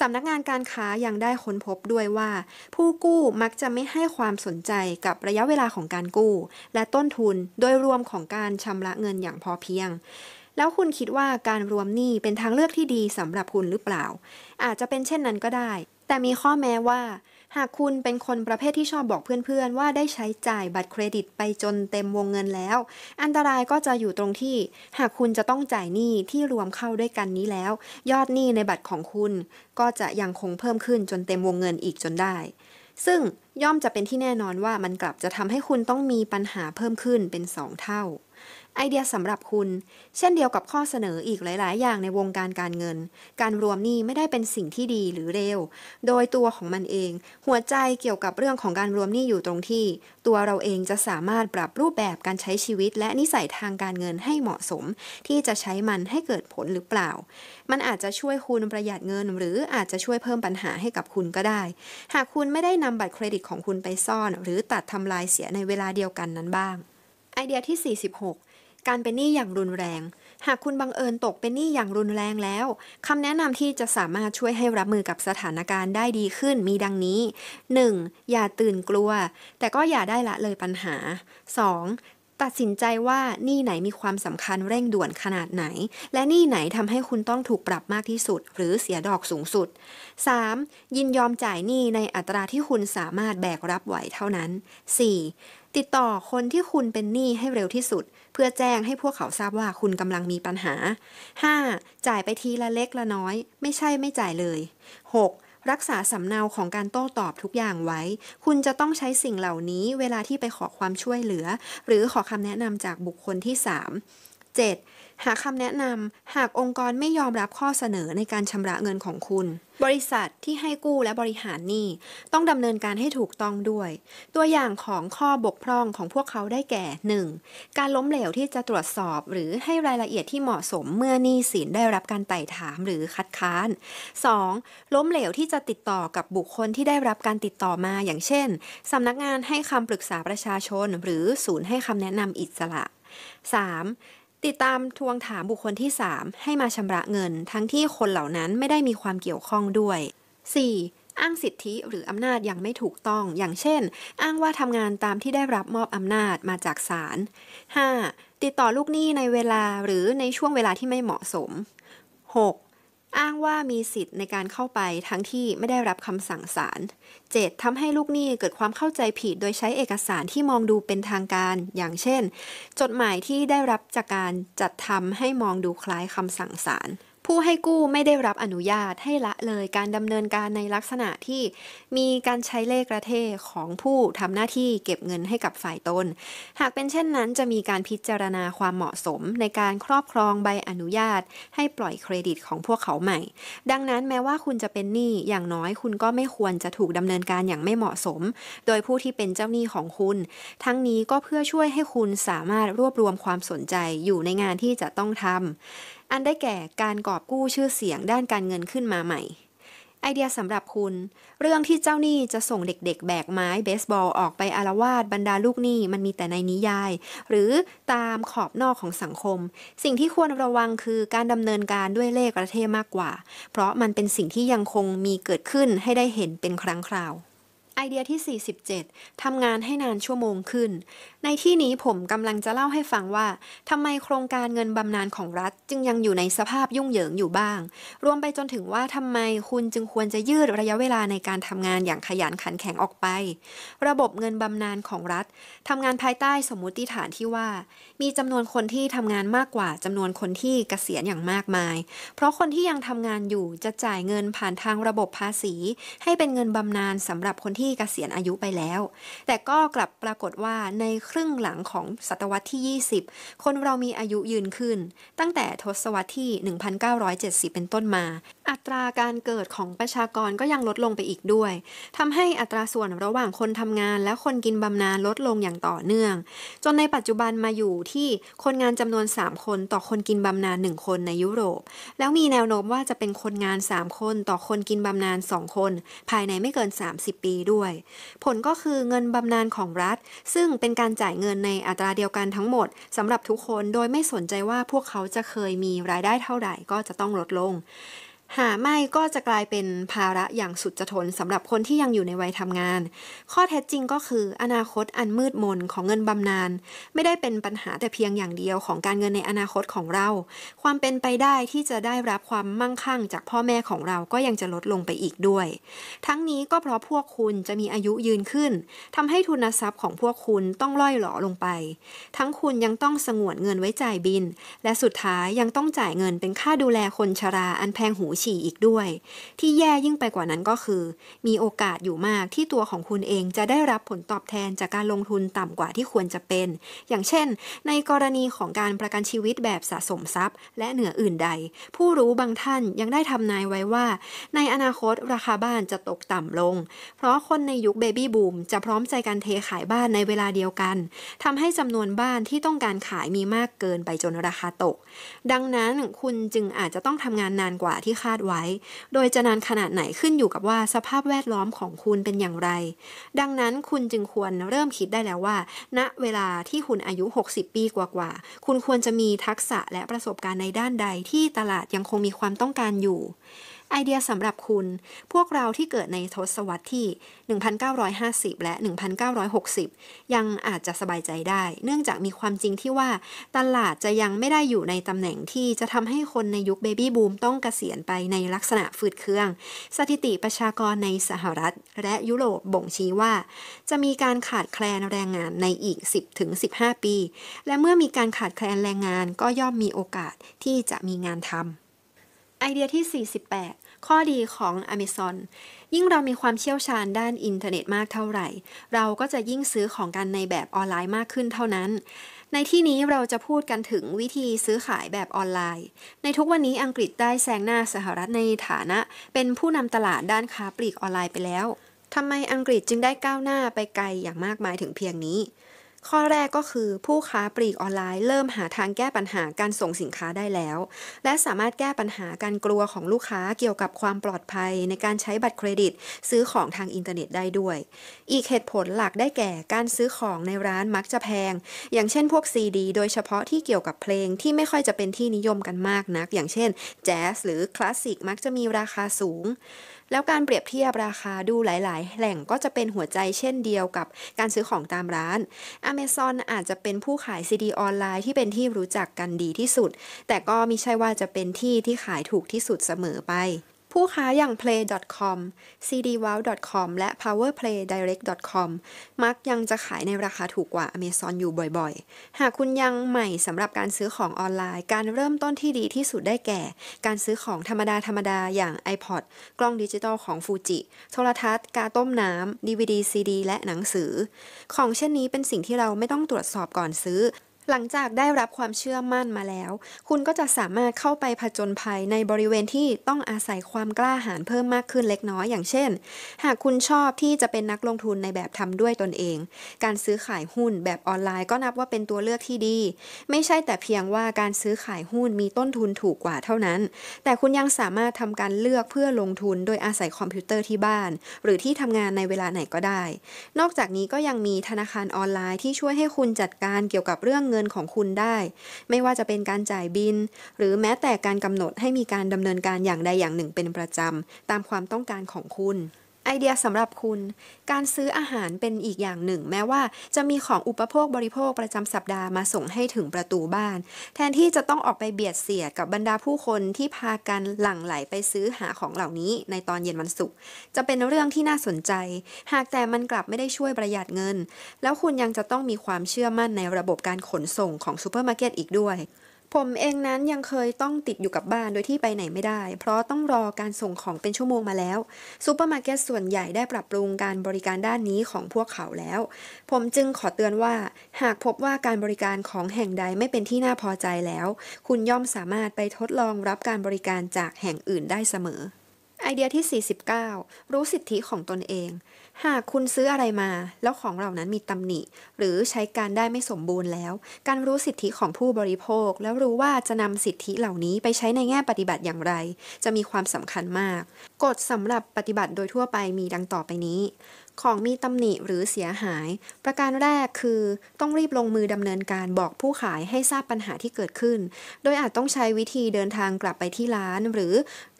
สำนักงานการค้ายังได้ค้นพบด้วยว่า ผู้กู้มักจะไม่ให้ความสนใจกับระยะเวลาของการกู้ และต้นทุนโดยรวมของการชำระเงินอย่างพอเพียง แล้วคุณคิดว่าการรวมหนี้เป็นทางเลือกที่ดีสำหรับคุณหรือเปล่า อาจจะเป็นเช่นนั้นก็ได้ แต่มีข้อแม้ว่าหากคุณเป็นคนประเภทที่ชอบบอกเพื่อนๆ ว่าได้ใช้จ่ายบัตรเครดิตไปจนเต็มวงเงินแล้ว อันตรายก็จะอยู่ตรงที่ หากคุณจะต้องจ่ายหนี้ที่รวมเข้าด้วยกันนี้แล้ว ยอดหนี้ในบัตรของคุณ ก็จะยังคงเพิ่มขึ้นจนเต็มวงเงินอีกจนได้ ซึ่งย่อมจะเป็นที่แน่นอนว่ามันกลับจะทำให้คุณต้องมีปัญหาเพิ่มขึ้นเป็น2เท่า ไอเดียสำหรับคุณ เช่นเดียวกับข้อเสนออีกหลาย ๆ อย่างในวงการการเงิน การรวมนี่ไม่ได้เป็นสิ่งที่ดีหรือเร็ว โดยตัวของมันเอง หัวใจเกี่ยวกับเรื่องของการรวมนี่อยู่ตรงที่ ตัวเราเองจะสามารถปรับรูปแบบการใช้ชีวิต และนิสัยทางการเงินให้เหมาะสม ที่จะใช้มันให้เกิดผลหรือเปล่า มันอาจจะช่วยคุณประหยัดเงิน หรืออาจจะช่วยเพิ่มปัญหาให้กับคุณก็ได้ หากคุณไม่ได้นำบัตรเครดิตของคุณไปซ่อน หรือตัดทำลายเสียในเวลาเดียวกันนั้นบ้าง ไอเดียที่ 46 การเป็นหนี้อย่างรุนแรง หากคุณบังเอิญตกเป็นหนี้อย่างรุนแรงแล้วคำแนะนำที่จะสามารถช่วยให้รับมือกับสถานการณ์ได้ดีขึ้นมีดังนี้ 1. อย่าตื่นกลัว แต่ก็อย่าได้ละเลยปัญหา 2. ตัดสินใจว่าหนี้ไหนมีความสำคัญเร่งด่วนขนาดไหน และหนี้ไหนทำให้คุณต้องถูกปรับมากที่สุดหรือเสียดอกสูงสุด 3. ยินยอมจ่ายหนี้ในอัตราที่คุณสามารถแบกรับไหวเท่านั้น 4. ติดต่อคนที่คุณเป็นหนี้ให้เร็วที่สุด เพื่อแจ้งให้พวกเขาทราบว่าคุณกำลังมีปัญหา 5. จ่ายไปทีละเล็กละน้อย ไม่ใช่ไม่จ่ายเลย 6. รักษาสำเนาของการโต้ตอบทุกอย่างไว้ คุณจะต้องใช้สิ่งเหล่านี้เวลาที่ไปขอความช่วยเหลือ หรือขอคำแนะนำจากบุคคลที่ 3 7หาคำแนะนำหากองค์กรไม่ยอมรับข้อเสนอในการชำระเงินของคุณ บริษัทที่ให้กู้และบริหารหนี้ต้องดำเนินการให้ถูกต้องด้วย ตัวอย่างของข้อบกพร่องของพวกเขาได้แก่ 1. การล้มเหลวที่จะตรวจสอบ หรือให้รายละเอียดที่เหมาะสมเมื่อหนี้สินได้รับการไต่ถามหรือคัดค้าน 2. ล้มเหลวที่จะติดต่อกับบุคคลที่ได้รับการติดต่อมาอย่างเช่นสำนักงานให้คำปรึกษาประชาชนหรือศูนย์ให้คำแนะนำอิสระ 3. ติดตามทวงถามบุคคลที่ 3 ให้มาชำระเงินทั้งที่คนเหล่านั้นไม่ได้มีความเกี่ยวข้องด้วย 4. อ้างสิทธิหรืออำนาจยังไม่ถูกต้อง อย่างเช่น อ้างว่าทำงานตามที่ได้รับมอบอำนาจมาจากศาล 5. ติดต่อลูกหนี้ในเวลาหรือในช่วงเวลาที่ไม่เหมาะสม 6. อ้างว่ามีสิทธิ์ในการเข้าไปทั้งที่ไม่ได้รับคำสั่งศาล 7. ทำให้ลูกหนี้เกิดความเข้าใจผิดโดยใช้เอกสารที่มองดูเป็นทางการอย่างเช่น จดหมายที่ได้รับจากการจัดทำให้มองดูคล้ายคำสั่งศาลผู้ให้กู้ไม่ได้รับอนุญาตให้ละเลยการดำเนินการในลักษณะที่มีการใช้เลขกระเทของผู้ทำหน้าที่เก็บเงินให้กับฝ่ายตนหากเป็นเช่นนั้นจะมีการพิจารณาความเหมาะสมในการครอบครองใบอนุญาตให้ปล่อยเครดิตของพวกเขาใหม่ ดังนั้นแม้ว่าคุณจะเป็นหนี้อย่างน้อยคุณก็ไม่ควรจะถูกดำเนินการอย่างไม่เหมาะสม โดยผู้ที่เป็นเจ้าหนี้ของคุณ ทั้งนี้ก็เพื่อช่วยให้คุณสามารถรวบรวมความสนใจอยู่ในงานที่จะต้องทำอันได้แก่การกอบกู้ชื่อเสียงด้านการเงินขึ้นมาใหม่ ไอเดียสำหรับคุณ เรื่องที่เจ้าหนี้จะส่งเด็ก ๆ แบกไม้เบสบอลออกไปอารวาสบรรดาลูกหนี้มันมีแต่ในนิยาย หรือตามขอบนอกของสังคม สิ่งที่ควรระวังคือการดำเนินการด้วยเลขประเทศมากกว่า เพราะมันเป็นสิ่งที่ยังคงมีเกิดขึ้นให้ได้เห็นเป็นครั้งคราวไอเดียที่ 47 ทำงานให้นานชั่วโมงขึ้น ในที่นี้ผมกำลังจะเล่าให้ฟังว่า ทำไมโครงการเงินบำนาญของรัฐ จึงยังอยู่ในสภาพยุ่งเหยิงอยู่บ้าง รวมไปจนถึงว่า ทำไมคุณจึงควรจะยืดระยะเวลาในการทำงานอย่างขยันขันแข็งออกไป ระบบเงินบำนาญของรัฐทำงานภายใต้สมมติฐานที่ว่า มีจำนวนคนที่ทำงานมากกว่าจำนวนคนที่เกษียณอย่างมากมาย เพราะคนที่ยังทำงานอยู่จะจ่ายเงินผ่านทางระบบภาษี ให้เป็นเงินบำนาญสำหรับคนที่ที่กเกษียณอายุไปแล้ว แต่ก็กลับปรากฏว่าในครึ่งหลังของศตวรรษที่ 20 คนเรามีอายุยืนขึ้น ตั้งแต่ทศวรรษที่ 1970 เป็นต้นมา อัตราการเกิดของประชากรก็ยังลดลงไปอีกด้วย ทำให้อัตราส่วนระหว่างคนทำงาน และคนกินบำนาญลดลงอย่างต่อเนื่อง จนในปัจจุบันมาอยู่ที่คนงานจำนวน 3 คนต่อคนกินบำนาญ1คนในยุโรป แล้วมีแนวโน้มว่าจะเป็นคนงาน 3 คนต่อคนกินบำนาญ2คน ภายในไม่เกิน 30 ปีด้วยวยผลก็คือเงินบำนาญของรัฐ ซึ่งเป็นการจ่ายเงินในอัตราเดียวกันทั้งหมดสำหรับทุกคนโดยไม่สนใจว่าพวกเขาจะเคยมีรายได้เท่าไหร่ก็จะต้องลดลงหาไม่ก็จะกลายเป็นภาระอย่างสุดจะทนสำหรับคนที่ยังอยู่ในวัยทำงาน ข้อเท็จจริงก็คือ อนาคตอันมืดมนของเงินบำนาญไม่ได้เป็นปัญหาแต่เพียงอย่างเดียวของการเงินในอนาคตของเรา ความเป็นไปได้ที่จะได้รับความมั่งคั่งจากพ่อแม่ของเราก็ยังจะลดลงไปอีกด้วย ทั้งนี้ก็เพราะพวกคุณจะมีอายุยืนขึ้นทำให้ทุนทรัพย์ของพวกคุณต้องล่อยหลอลงไป ทั้งคุณยังต้องสงวนเงินไว้จ่ายบิน และสุดท้ายยังต้องจ่ายเงินเป็นค่าดูแลคนชรา อันแพงหูฉี่อีกด้วย ที่แย่ยิ่งไปกว่านั้นก็คือ มีโอกาสอยู่มากที่ตัวของคุณเองจะได้รับผลตอบแทนจากการลงทุนต่ำกว่าที่ควรจะเป็น อย่างเช่น ในกรณีของการประกันชีวิตแบบสะสมทรัพย์ และเหนืออื่นใด ผู้รู้บางท่านยังได้ทำนายไว้ว่า ในอนาคตราคาบ้านจะตกต่ำลง เพราะคนในยุคเบบี้บูมจะพร้อมใจกันเทขายบ้านในเวลาเดียวกันทำให้จำนวนบ้านที่ต้องการขายมีมากเกินไปจนราคาตก ดังนั้นคุณจึงอาจจะต้องทำงานนานกว่าที่คาดไว้ โดยจะนานขนาดไหนขึ้นอยู่กับว่าสภาพแวดล้อมของคุณเป็นอย่างไร ดังนั้นคุณจึงควรเริ่มคิดได้แล้วว่า ณเวลาที่คุณอายุ 60 ปีกว่าๆ คุณควรจะมีทักษะและประสบการณ์ในด้านใดที่ตลาดยังคงมีความต้องการอยู่ไอเดียสำหรับคุณ พวกเราที่เกิดในทศวรรษที่ 1950 และ 1960 ยังอาจจะสบายใจได้ เนื่องจากมีความจริงที่ว่า ตลาดจะยังไม่ได้อยู่ในตำแหน่งที่จะทำให้คนในยุคเบบี้บูมต้องเกษียณไปในลักษณะฝืดเครื่อง สถิติประชากรในสหรัฐ และยุโรปบ่งชี้ว่า จะมีการขาดแคลนแรงงานในอีก 10-15 ปี และเมื่อมีการขาดแคลนแรงงานก็ย่อมมีโอกาสที่จะมีงานทำไอเดียที่ 48 ข้อดีของ Amazon ยิ่งเรามีความเชี่ยวชาญด้านอินเทอร์เน็ตมากเท่าไหร่ เราก็จะยิ่งซื้อของกันในแบบออนไลน์มากขึ้นเท่านั้น ในที่นี้เราจะพูดกันถึงวิธีซื้อขายแบบออนไลน์ ในทุกวันนี้อังกฤษได้แซงหน้าสหรัฐในฐานะ เป็นผู้นำตลาดด้านค้าปลีกออนไลน์ไปแล้ว ทำไมอังกฤษจึงได้ก้าวหน้าไปไกลอย่างมากมายถึงเพียงนี้ข้อแรกก็คือผู้ค้าปลีกออนไลน์ เริ่มหาทางแก้ปัญหาการส่งสินค้าได้แล้ว และสามารถแก้ปัญหาการกลัวของลูกค้าเกี่ยวกับความปลอดภัย ในการใช้บัตรเครดิตซื้อของทางอินเทอร์เน็ตได้ด้วย อีกเหตุผลหลักได้แก่การซื้อของในร้านมักจะแพง อย่างเช่น พวกซีดี โดยเฉพาะที่เกี่ยวกับเพลงที่ไม่ค่อยจะเป็นที่นิยมกันมากนัก อย่างเช่นแจ๊สหรือคลาสสิกมักจะมีราคาสูงแล้วการเปรียบเทียบราคาดูหลายๆ แหล่งก็จะเป็นหัวใจเช่นเดียวกับการซื้อของตามร้าน Amazon อาจจะเป็นผู้ขายซีดีออนไลน์ที่เป็นที่รู้จักกันดีที่สุด แต่ก็ไม่ใช่ว่าจะเป็นที่ที่ขายถูกที่สุดเสมอไปผู้ค้าอย่าง play.com cdwow.com และ powerplaydirect.com มักยังจะขายในราคาถูกกว่า Amazon อยู่บ่อยๆ หากคุณยังใหม่สำหรับการซื้อของออนไลน์ การเริ่มต้นที่ดีที่สุดได้แก่ การซื้อของธรรมดา ธรรมดาอย่าง iPod กล้องดิจิตอลของฟูจิโทรทัศน์ กาต้มน้ำ DVD CD และหนังสือ ของเช่นนี้เป็นสิ่งที่เราไม่ต้องตรวจสอบก่อนซื้อหลังจากได้รับความเชื่อมั่นมาแล้ว คุณก็จะสามารถเข้าไปผจญภัยในบริเวณที่ต้องอาศัยความกล้าหาญเพิ่มมากขึ้นเล็กน้อย อย่างเช่น หากคุณชอบที่จะเป็นนักลงทุนในแบบทำด้วยตนเอง การซื้อขายหุ้นแบบออนไลน์ ก็นับว่าเป็นตัวเลือกที่ดี ไม่ใช่แต่เพียงว่าการซื้อขายหุ้นมีต้นทุนถูกกว่าเท่านั้น แต่คุณยังสามารถทำการเลือกเพื่อลงทุนโดยอาศัยคอมพิวเตอร์ที่บ้าน หรือที่ทำงานในเวลาไหนก็ได้ นอกจากนี้ก็ยังมีธนาคารออนไลน์ที่ช่วยให้คุณจัดการเกี่ยวกับเรื่องเงินงินของคุณได้ ไม่ว่าจะเป็นการจ่ายบินหรือแม้แต่การกำหนดให้มีการดำเนินการอย่างใดอย่างหนึ่งเป็นประจำตามความต้องการของคุณไอเดียสำหรับคุณ การซื้ออาหารเป็นอีกอย่างหนึ่งแม้ว่าจะมีของอุปโภคบริโภคประจำสัปดาห์มาส่งให้ถึงประตูบ้าน แทนที่จะต้องออกไปเบียดเสียดกับบรรดาผู้คนที่พากันหลั่งไหลไปซื้อหาของเหล่านี้ในตอนเย็นวันศุกร์จะเป็นเรื่องที่น่าสนใจ หากแต่มันกลับไม่ได้ช่วยประหยัดเงิน แล้วคุณยังจะต้องมีความเชื่อมั่นในระบบการขนส่งของซูเปอร์มาร์เก็ตอีกด้วยผมเองนั้นยังเคยต้องติดอยู่กับบ้านโดยที่ไปไหนไม่ได้ เพราะต้องรอการส่งของเป็นชั่วโมงมาแล้วซูเปอร์มาร์เก็ตส่วนใหญ่ได้ปรับปรุงการบริการด้านนี้ของพวกเขาแล้ว ผมจึงขอเตือนว่า หากพบว่าการบริการของแห่งใดไม่เป็นที่น่าพอใจแล้ว คุณย่อมสามารถไปทดลองรับการบริการจากแห่งอื่นได้เสมอ ไอเดียที่ 49 รู้สิทธิของตนเองหากคุณซื้ออะไรมา แล้วของเหล่านั้นมีตำหนิ หรือใช้การได้ไม่สมบูรณ์แล้ว การรู้สิทธิของผู้บริโภค แล้วรู้ว่าจะนำสิทธิเหล่านี้ไปใช้ในแง่ปฏิบัติอย่างไร จะมีความสำคัญมากกฎสำหรับปฏิบัติโดยทั่วไปมีดังต่อไปนี้ของมีตำหนิหรือเสียหาย ประการแรกคือต้องรีบลงมือดำเนินการบอกผู้ขายให้ทราบปัญหาที่เกิดขึ้น โดยอาจต้องใช้วิธีเดินทางกลับไปที่ร้าน หรือ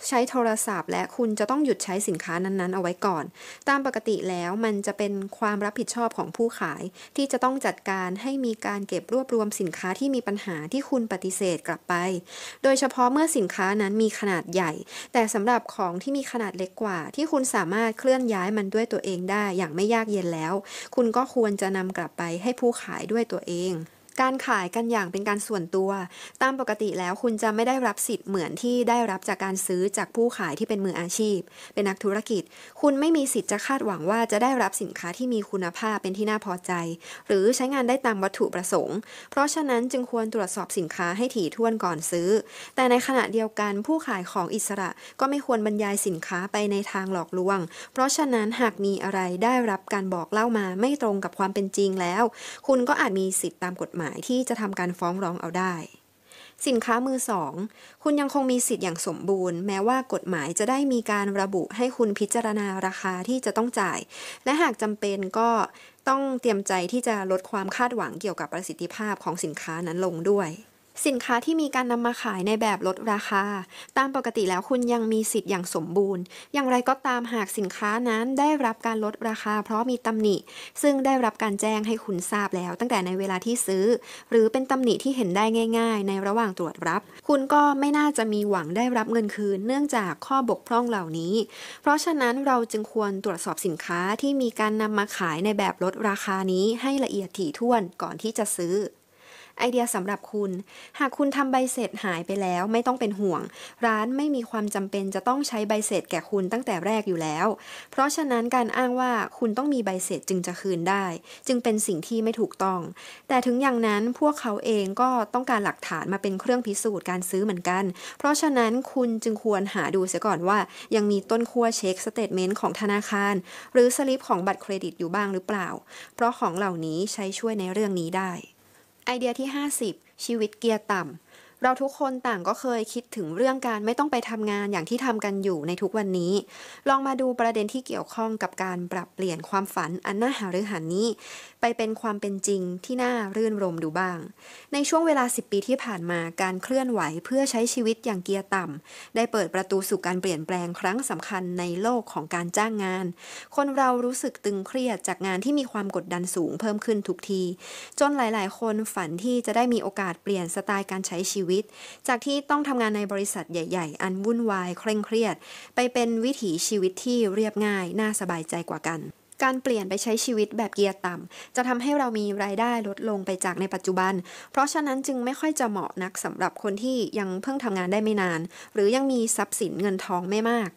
ใช้โทรศัพท์ และคุณจะต้องหยุดใช้สินค้านั้นๆเอาไว้ก่อน ตามปกติแล้วมันจะเป็นความรับผิดชอบของผู้ขาย ที่จะต้องจัดการให้มีการเก็บรวบรวมสินค้าที่มีปัญหาที่คุณปฏิเสธกลับไป โดยเฉพาะเมื่อสินค้านั้นมีขนาดใหญ่ แต่สำหรับของที่มีขนาดเล็กกว่าที่คุณสามารถเคลื่อนย้ายมันด้วยตัวเองได้อย่างไม่ยากเย็นแล้ว คุณก็ควรจะนำกลับไปให้ผู้ขายด้วยตัวเองการขายกันอย่างเป็นการส่วนตัว ตามปกติแล้วคุณจะไม่ได้รับสิทธิ์เหมือนที่ได้รับจากการซื้อจากผู้ขายที่เป็นมืออาชีพ เป็นนักธุรกิจ คุณไม่มีสิทธิ์จะคาดหวังว่าจะได้รับสินค้าที่มีคุณภาพเป็นที่น่าพอใจ หรือใช้งานได้ตามวัตถุประสงค์ เพราะฉะนั้นจึงควรตรวจสอบสินค้าให้ถี่ถ้วนก่อนซื้อ แต่ในขณะเดียวกันผู้ขายของอิสระก็ไม่ควรบรรยายสินค้าไปในทางหลอกลวง เพราะฉะนั้นหากมีอะไรได้รับการบอกเล่ามาไม่ตรงกับความเป็นจริงแล้ว คุณก็อาจมีสิทธิ์ตามกฎหมายายที่จะทำการฟ้องร้องเอาได้ สินค้ามือสองคุณยังคงมีสิทธิ์อย่างสมบูรณ์แม้ว่ากฎหมายจะได้มีการระบุให้คุณพิจารณาราคาที่จะต้องจ่าย และหากจำเป็นก็ต้องเตรียมใจที่จะลดความคาดหวังเกี่ยวกับประสิทธิภาพของสินค้านั้นลงด้วยสินค้าที่มีการนำมาขายในแบบลดราคา ตามปกติแล้วคุณยังมีสิทธิ์อย่างสมบูรณ์ อย่างไรก็ตามหากสินค้านั้นได้รับการลดราคาเพราะมีตำหนิซึ่งได้รับการแจ้งให้คุณทราบแล้วตั้งแต่ในเวลาที่ซื้อ หรือเป็นตำหนิที่เห็นได้ง่ายๆ ในระหว่างตรวจรับ คุณก็ไม่น่าจะมีหวังได้รับเงินคืนเนื่องจากข้อบกพร่องเหล่านี้ เพราะฉะนั้นเราจึงควรตรวจสอบสินค้าที่มีการนำมาขายในแบบลดราคานี้ให้ละเอียดถี่ถ้วนก่อนที่จะซื้อไอเดียสำหรับคุณ หากคุณทำใบเสร็จหายไปแล้วไม่ต้องเป็นห่วง ร้านไม่มีความจำเป็นจะต้องใช้ใบเสร็จแก่คุณตั้งแต่แรกอยู่แล้ว เพราะฉะนั้นการอ้างว่าคุณต้องมีใบเสร็จจึงจะคืนได้ จึงเป็นสิ่งที่ไม่ถูกต้อง แต่ถึงอย่างนั้นพวกเขาเองก็ต้องการหลักฐานมาเป็นเครื่องพิสูจน์การซื้อเหมือนกัน เพราะฉะนั้นคุณจึงควรหาดูเสียก่อนว่ายังมีต้นขั้วเช็คสเตทเมนต์ของธนาคาร หรือสลิปของบัตรเครดิตอยู่บ้างหรือเปล่า เพราะของเหล่านี้ใช้ช่วยในเรื่องนี้ได้ไอเดียที่ 50 ชีวิตเกียร์ต่ำเราทุกคนต่างก็เคยคิดถึงเรื่องการไม่ต้องไปทำงานอย่างที่ทำกันอยู่ในทุกวันนี้ ลองมาดูประเด็นที่เกี่ยวข้องกับการปรับเปลี่ยนความฝันอันน่าหารือหันนี้ ไปเป็นความเป็นจริงที่น่ารื่นรมดูบ้าง ในช่วงเวลา 10 ปีที่ผ่านมาการเคลื่อนไหวเพื่อใช้ชีวิตอย่างเกียร์ต่ำได้เปิดประตูสู่การเปลี่ยนแปลงครั้งสำคัญในโลกของการจ้างงาน คนเรารู้สึกตึงเครียดจากงานที่มีความกดดันสูงเพิ่มขึ้นทุกที จนหลาย ๆ คนฝันที่จะได้มีโอกาสเปลี่ยนสไตล์การใช้ชีวิตวิตจากที่ต้องทำงานในบริษัทใหญ่ ๆ อันวุ่นวาย เคร่งเครียด ไปเป็นวิถีชีวิตที่เรียบง่ายน่าสบายใจกว่ากัน การเปลี่ยนไปใช้ชีวิตแบบเกียร์ต่ำจะทำให้เรามีรายได้ลดลงไปจากในปัจจุบัน เพราะฉะนั้นจึงไม่ค่อยจะเหมาะนักสำหรับคนที่ยังเพิ่งทำงานได้ไม่นาน หรือยังมีทรัพย์สินเงินทองไม่มาก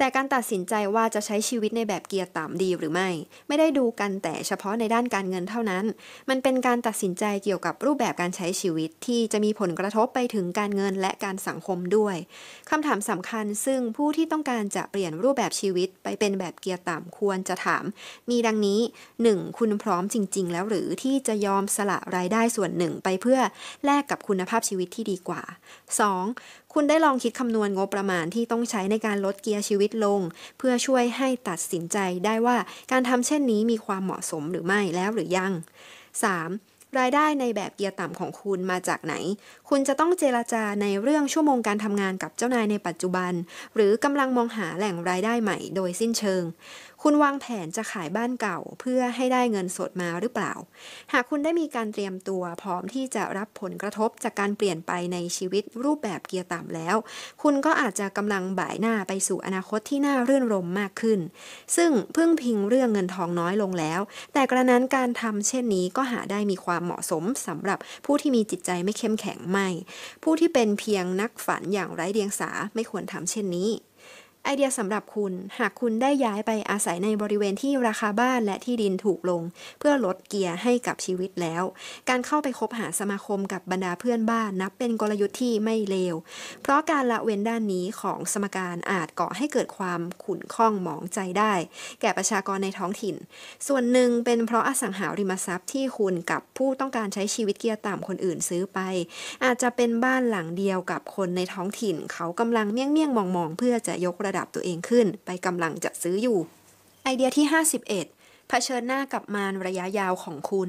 แต่การตัดสินใจว่าจะใช้ชีวิตในแบบเกียร์ต่ำดีหรือไม่ ไม่ได้ดูกันแต่เฉพาะในด้านการเงินเท่านั้น มันเป็นการตัดสินใจเกี่ยวกับรูปแบบการใช้ชีวิตที่จะมีผลกระทบไปถึงการเงินและการสังคมด้วยคำถามสำคัญซึ่งผู้ที่ต้องการจะเปลี่ยนรูปแบบชีวิตไปเป็นแบบเกียร์ต่ำควรจะถาม มีดังนี้ 1. คุณพร้อมจริง ๆ แล้วหรือที่จะยอมสละรายได้ส่วนหนึ่ง ไปเพื่อแลกกับคุณภาพชีวิตที่ดีกว่า 2. คุณได้ลองคิดคำนวณงบประมาณที่ต้องใช้ในการลดเกียร์ชีวิตลง เพื่อช่วยให้ตัดสินใจได้ว่าการทำเช่นนี้มีความเหมาะสมหรือไม่แล้วหรือยัง 3. รายได้ในแบบเกียร์ต่ำของคุณมาจากไหน คุณจะต้องเจรจาในเรื่องชั่วโมงการทำงานกับเจ้านายในปัจจุบัน หรือกำลังมองหาแหล่งรายได้ใหม่โดยสิ้นเชิงคุณวางแผนจะขายบ้านเก่าเพื่อให้ได้เงินสดมาหรือเปล่า หากคุณได้มีการเตรียมตัว พร้อมที่จะรับผลกระทบจากการเปลี่ยนไปในชีวิตรูปแบบเกียร์ต่ำแล้ว คุณก็อาจจะกำลังบ่ายหน้า ไปสู่อนาคตที่น่ารื่นรมมากขึ้น ซึ่งพึ่งพิงเรื่องเงินทองน้อยลงแล้ว แต่กระนั้นการทำเช่นนี้ก็หาได้มีความเหมาะสมสำหรับผู้ที่มีจิตใจไม่เข้มแข็งไม่ ผู้ที่เป็นเพียงนักฝันอย่างไร้เดียงสา ไม่ควรทำเช่นนี้ไอเดียสำหรับคุณหากคุณได้ย้ายไปอาศัยในบริเวณที่ราคาบ้านและที่ดินถูกลง เพื่อลดเกียร์ให้กับชีวิตแล้ว การเข้าไปคบหาสมาคมกับบรรดาเพื่อนบ้านนับเป็นกลยุทธ์ที่ไม่เลวเพราะการละเว้นด้านนี้ของสมการอาจก่อให้เกิดความขุ่นข้องหมองใจได้ แก่ประชากรในท้องถิ่น ส่วนหนึ่งเป็นเพราะอสังหาริมทรัพย์ที่คุณกับผู้ต้องการใช้ชีวิตเกียร์ต่ำคนอื่นซื้อไป อาจจะเป็นบ้านหลังเดียวกับคนในท้องถิ่นเขากำลังเมี่ยงเมี่ยงมองมองเพื่อจะยกระระดับตัวเองขึ้นไปกำลังจะซื้ออยู่ ไอเดียที่ 51 เผชิญหน้ากับมารระยะยาวของคุณ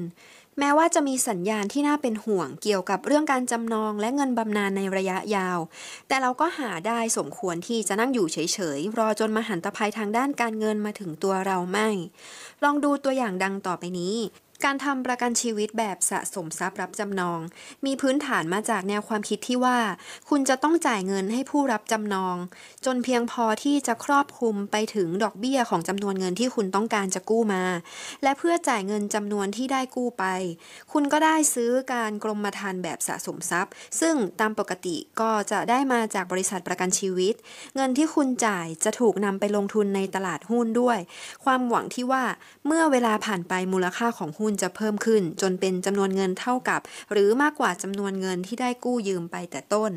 แม้ว่าจะมีสัญญาณที่น่าเป็นห่วง เกี่ยวกับเรื่องการจำนองและเงินบำนาญในระยะยาว แต่เราก็หาได้สมควรที่จะนั่งอยู่เฉย ๆ รอจนมหันตภัยทางด้านการเงินมาถึงตัวเราไม่ลองดูตัวอย่างดังต่อไปนี้การทำประกันชีวิตแบบสะสมทรัพย์รับจำนอง มีพื้นฐานมาจากแนวความคิดที่ว่า คุณจะต้องจ่ายเงินให้ผู้รับจำนอง จนเพียงพอที่จะครอบคลุมไปถึงดอกเบี้ยของจำนวนเงินที่คุณต้องการจะกู้มา และเพื่อจ่ายเงิน จำนวนที่ได้กู้ไป คุณก็ได้ซื้อการ กรมธรรม์แบบสะสมทรัพย์ ซึ่งตามปกติก็จะได้มาจากบริษัทประกันชีวิต เงินที่คุณจ่ายจะถูกนำไปลงทุนในตลาดหุ้นด้วย ความหวังที่ว่าเมื่อเวลาผ่านไปมูลค่าของหุ้นนจะเพิ่มขึ้นจนเป็นจำนวนเงินเท่ากับ หรือมากกว่าจำนวนเงินที่ได้กู้ยืมไปแต่ต้น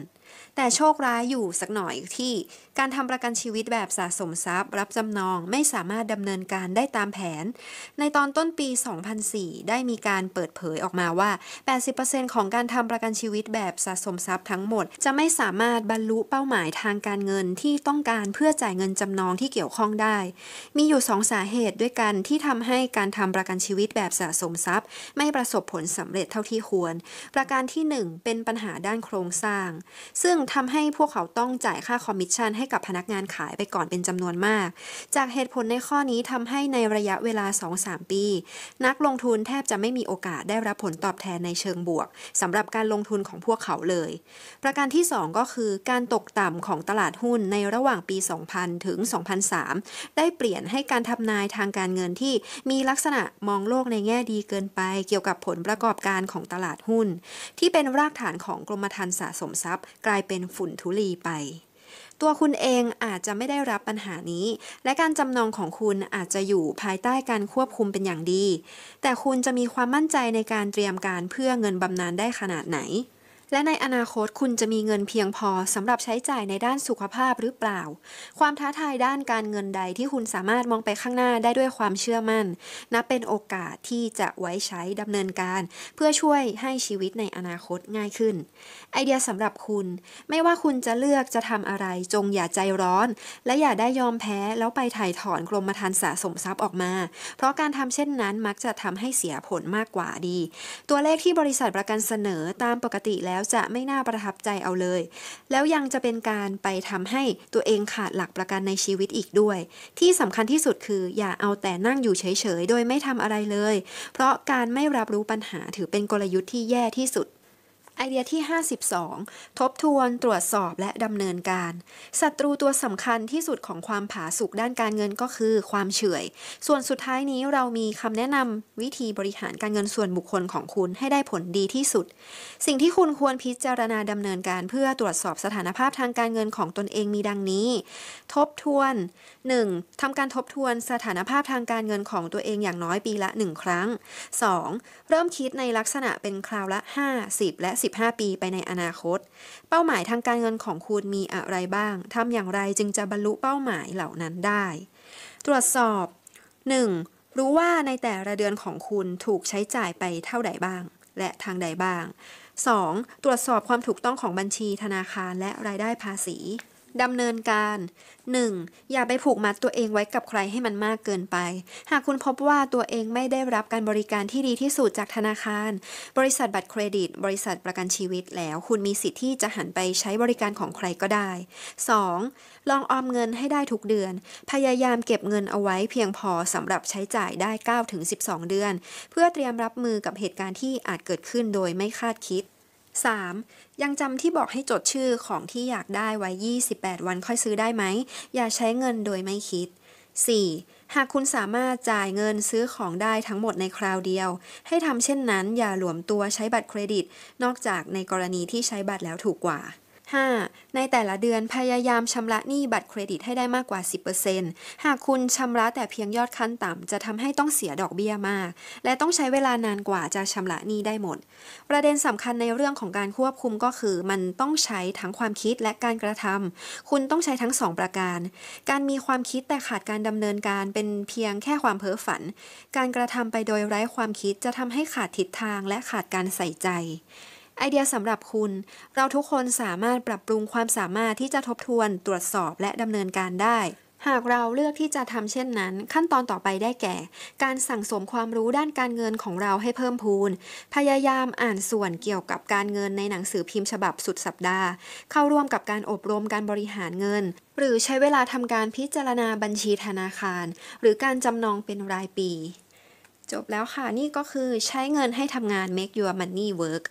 แต่โชคร้ายอยู่สักหน่อยที่การทำประกันชีวิตแบบสะสมทรัพย์ รับจำนองไม่สามารถดำเนินการได้ตามแผน ในตอนต้นปี 2004 ได้มีการเปิดเผยออกมาว่า 80%ของการทำประกันชีวิตแบบสะสมทรัพย์ทั้งหมด จะไม่สามารถบรรลุเป้าหมายทางการเงินที่ต้องการเพื่อจ่ายเงินจำนองที่เกี่ยวข้องได้ มีอยู่ 2 สาเหตุด้วยกันที่ทำให้การทำประกันชีวิตแบบสะสมทรัพย์ ไม่ประสบผลสำเร็จเท่าที่ควร ประการที่ 1 เป็นปัญหาด้านโครงสร้าง ซึ่งทำให้พวกเขาต้องจ่ายค่าคอมมิชชั่นให้กับพนักงานขายไปก่อนเป็นจำนวนมาก จากเหตุผลในข้อนี้ทำให้ในระยะเวลา 2-3 ปี นักลงทุนแทบจะไม่มีโอกาสได้รับผลตอบแทนในเชิงบวกสำหรับการลงทุนของพวกเขาเลย ประการที่ 2 ก็คือการตกต่ำของตลาดหุ้นในระหว่างปี 2000 ถึง 2003 ได้เปลี่ยนให้การทำนายทางการเงินที่มีลักษณะมองโลกในแง่ดีเกินไป เกี่ยวกับผลประกอบการของตลาดหุ้น ที่เป็นรากฐานของกรมธรรม์สะสมทรัพย์กลายเป็นเป็นฝุ่นทุลีไป ตัวคุณเองอาจจะไม่ได้รับปัญหานี้ และการจำนองของคุณอาจจะอยู่ภายใต้การควบคุมเป็นอย่างดี แต่คุณจะมีความมั่นใจในการเตรียมการเพื่อเงินบำนาญได้ขนาดไหนและในอนาคตคุณจะมีเงินเพียงพอสำหรับใช้จ่ายในด้านสุขภาพหรือเปล่า ความท้าทายด้านการเงินใดที่คุณสามารถมองไปข้างหน้าได้ด้วยความเชื่อมั่น นับเป็นโอกาสที่จะไว้ใช้ดำเนินการ เพื่อช่วยให้ชีวิตในอนาคตง่ายขึ้น ไอเดียสำหรับคุณ ไม่ว่าคุณจะเลือกจะทำอะไรจงอย่าใจร้อน และอย่าได้ยอมแพ้แล้วไปถ่ายถอนกรมธรรม์สะสมทรัพย์ออกมา เพราะการทำเช่นนั้นมักจะทำให้เสียผลมากกว่าดี ตัวเลขที่บริษัทประกันเสนอตามปกติแล้วแล้วจะไม่น่าประทับใจเอาเลย แล้วยังจะเป็นการไปทำให้ตัวเองขาดหลักประกันในชีวิตอีกด้วย ที่สำคัญที่สุดคือ อย่าเอาแต่นั่งอยู่เฉย ๆ โดยไม่ทำอะไรเลย เพราะการไม่รับรู้ปัญหาถือเป็นกลยุทธ์ที่แย่ที่สุดไอเดียที่52ทบทวนตรวจสอบและดำเนินการ ศัตรูตัวสำคัญที่สุดของความผาสุกด้านการเงินก็คือ ความเฉย ส่วนสุดท้ายนี้เรามีคำแนะนำวิธีบริหารการเงินส่วนบุคคลของคุณให้ได้ผลดีที่สุด สิ่งที่คุณควรพิจารณาดำเนินการ เพื่อตรวจสอบสถานภาพทางการเงินของตนเองมีดังนี้ ทบทวน 1. ทำการทบทวนสถานภาพทางการเงินของตัวเองอย่างน้อยปีละ 1 ครั้ง 2. เริ่มคิดในลักษณะเป็นคราวละ5 10และ15 ปีไปในอนาคต เป้าหมายทางการเงินของคุณมีอะไรบ้างทำอย่างไรจึงจะบรรลุเป้าหมายเหล่านั้นได้ ตรวจสอบ 1. รู้ว่าในแต่ละเดือนของคุณถูกใช้จ่ายไปเท่าใดบ้าง และทางใดบ้าง 2. ตรวจสอบความถูกต้องของบัญชีธนาคารและรายได้ภาษีดำเนินการ 1. อย่าไปผูกมัดตัวเองไว้กับใครให้มันมากเกินไป หากคุณพบว่าตัวเองไม่ได้รับการบริการที่ดีที่สุดจากธนาคาร บริษัทบัตรเครดิต บริษัทประกันชีวิตแล้ว คุณมีสิทธิ์ที่จะหันไปใช้บริการของใครก็ได้ 2. ลองออมเงินให้ได้ทุกเดือน พยายามเก็บเงินเอาไว้เพียงพอสำหรับใช้จ่ายได้9-12 เดือน เพื่อเตรียมรับมือกับเหตุการณ์ที่อาจเกิดขึ้นโดยไม่คาดคิด 3. ยังจำที่บอกให้จดชื่อของที่อยากได้ไว้ 28 วันค่อยซื้อได้ไหม อย่าใช้เงินโดยไม่คิด 4. หากคุณสามารถจ่ายเงินซื้อของได้ทั้งหมดในคราวเดียว ให้ทำเช่นนั้นอย่าหลวมตัวใช้บัตรเครดิต นอกจากในกรณีที่ใช้บัตรแล้วถูกกว่า 5. ในแต่ละเดือนพยายามชำระหนี้บัตรเครดิตให้ได้มากกว่า 10%หากคุณชำระแต่เพียงยอดขั้นต่ำจะทำให้ต้องเสียดอกเบี้ยมาก และต้องใช้เวลานานกว่า จะชำระหนี้ได้หมด ประเด็นสำคัญในเรื่องของการควบคุมก็คือ มันต้องใช้ทั้งความคิดและการกระทำ คุณต้องใช้ทั้ง 2 ประการ การมีความคิดแต่ขาดการดำเนินการเป็นเพียงแค่ความเพ้อฝัน การกระทำไปโดยไร้ความคิดจะทำให้ขาดทิศทางและขาดการใส่ใจไอเดียสำหรับคุณ เราทุกคนสามารถปรับปรุงความสามารถที่จะทบทวนตรวจสอบและดำเนินการได้ หากเราเลือกที่จะทำเช่นนั้น ขั้นตอนต่อไปได้แก่ การสั่งสมความรู้ด้านการเงินของเราให้เพิ่มพูน พยายามอ่านส่วนเกี่ยวกับการเงินในหนังสือพิมพ์ฉบับสุดสัปดาห์ เข้าร่วมกับการอบรมการบริหารเงิน หรือใช้เวลาทำการพิจารณาบัญชีธนาคาร หรือการจำนองเป็นรายปี จบแล้วค่ะนี่ก็คือใช้เงินให้ทำงาน make your money work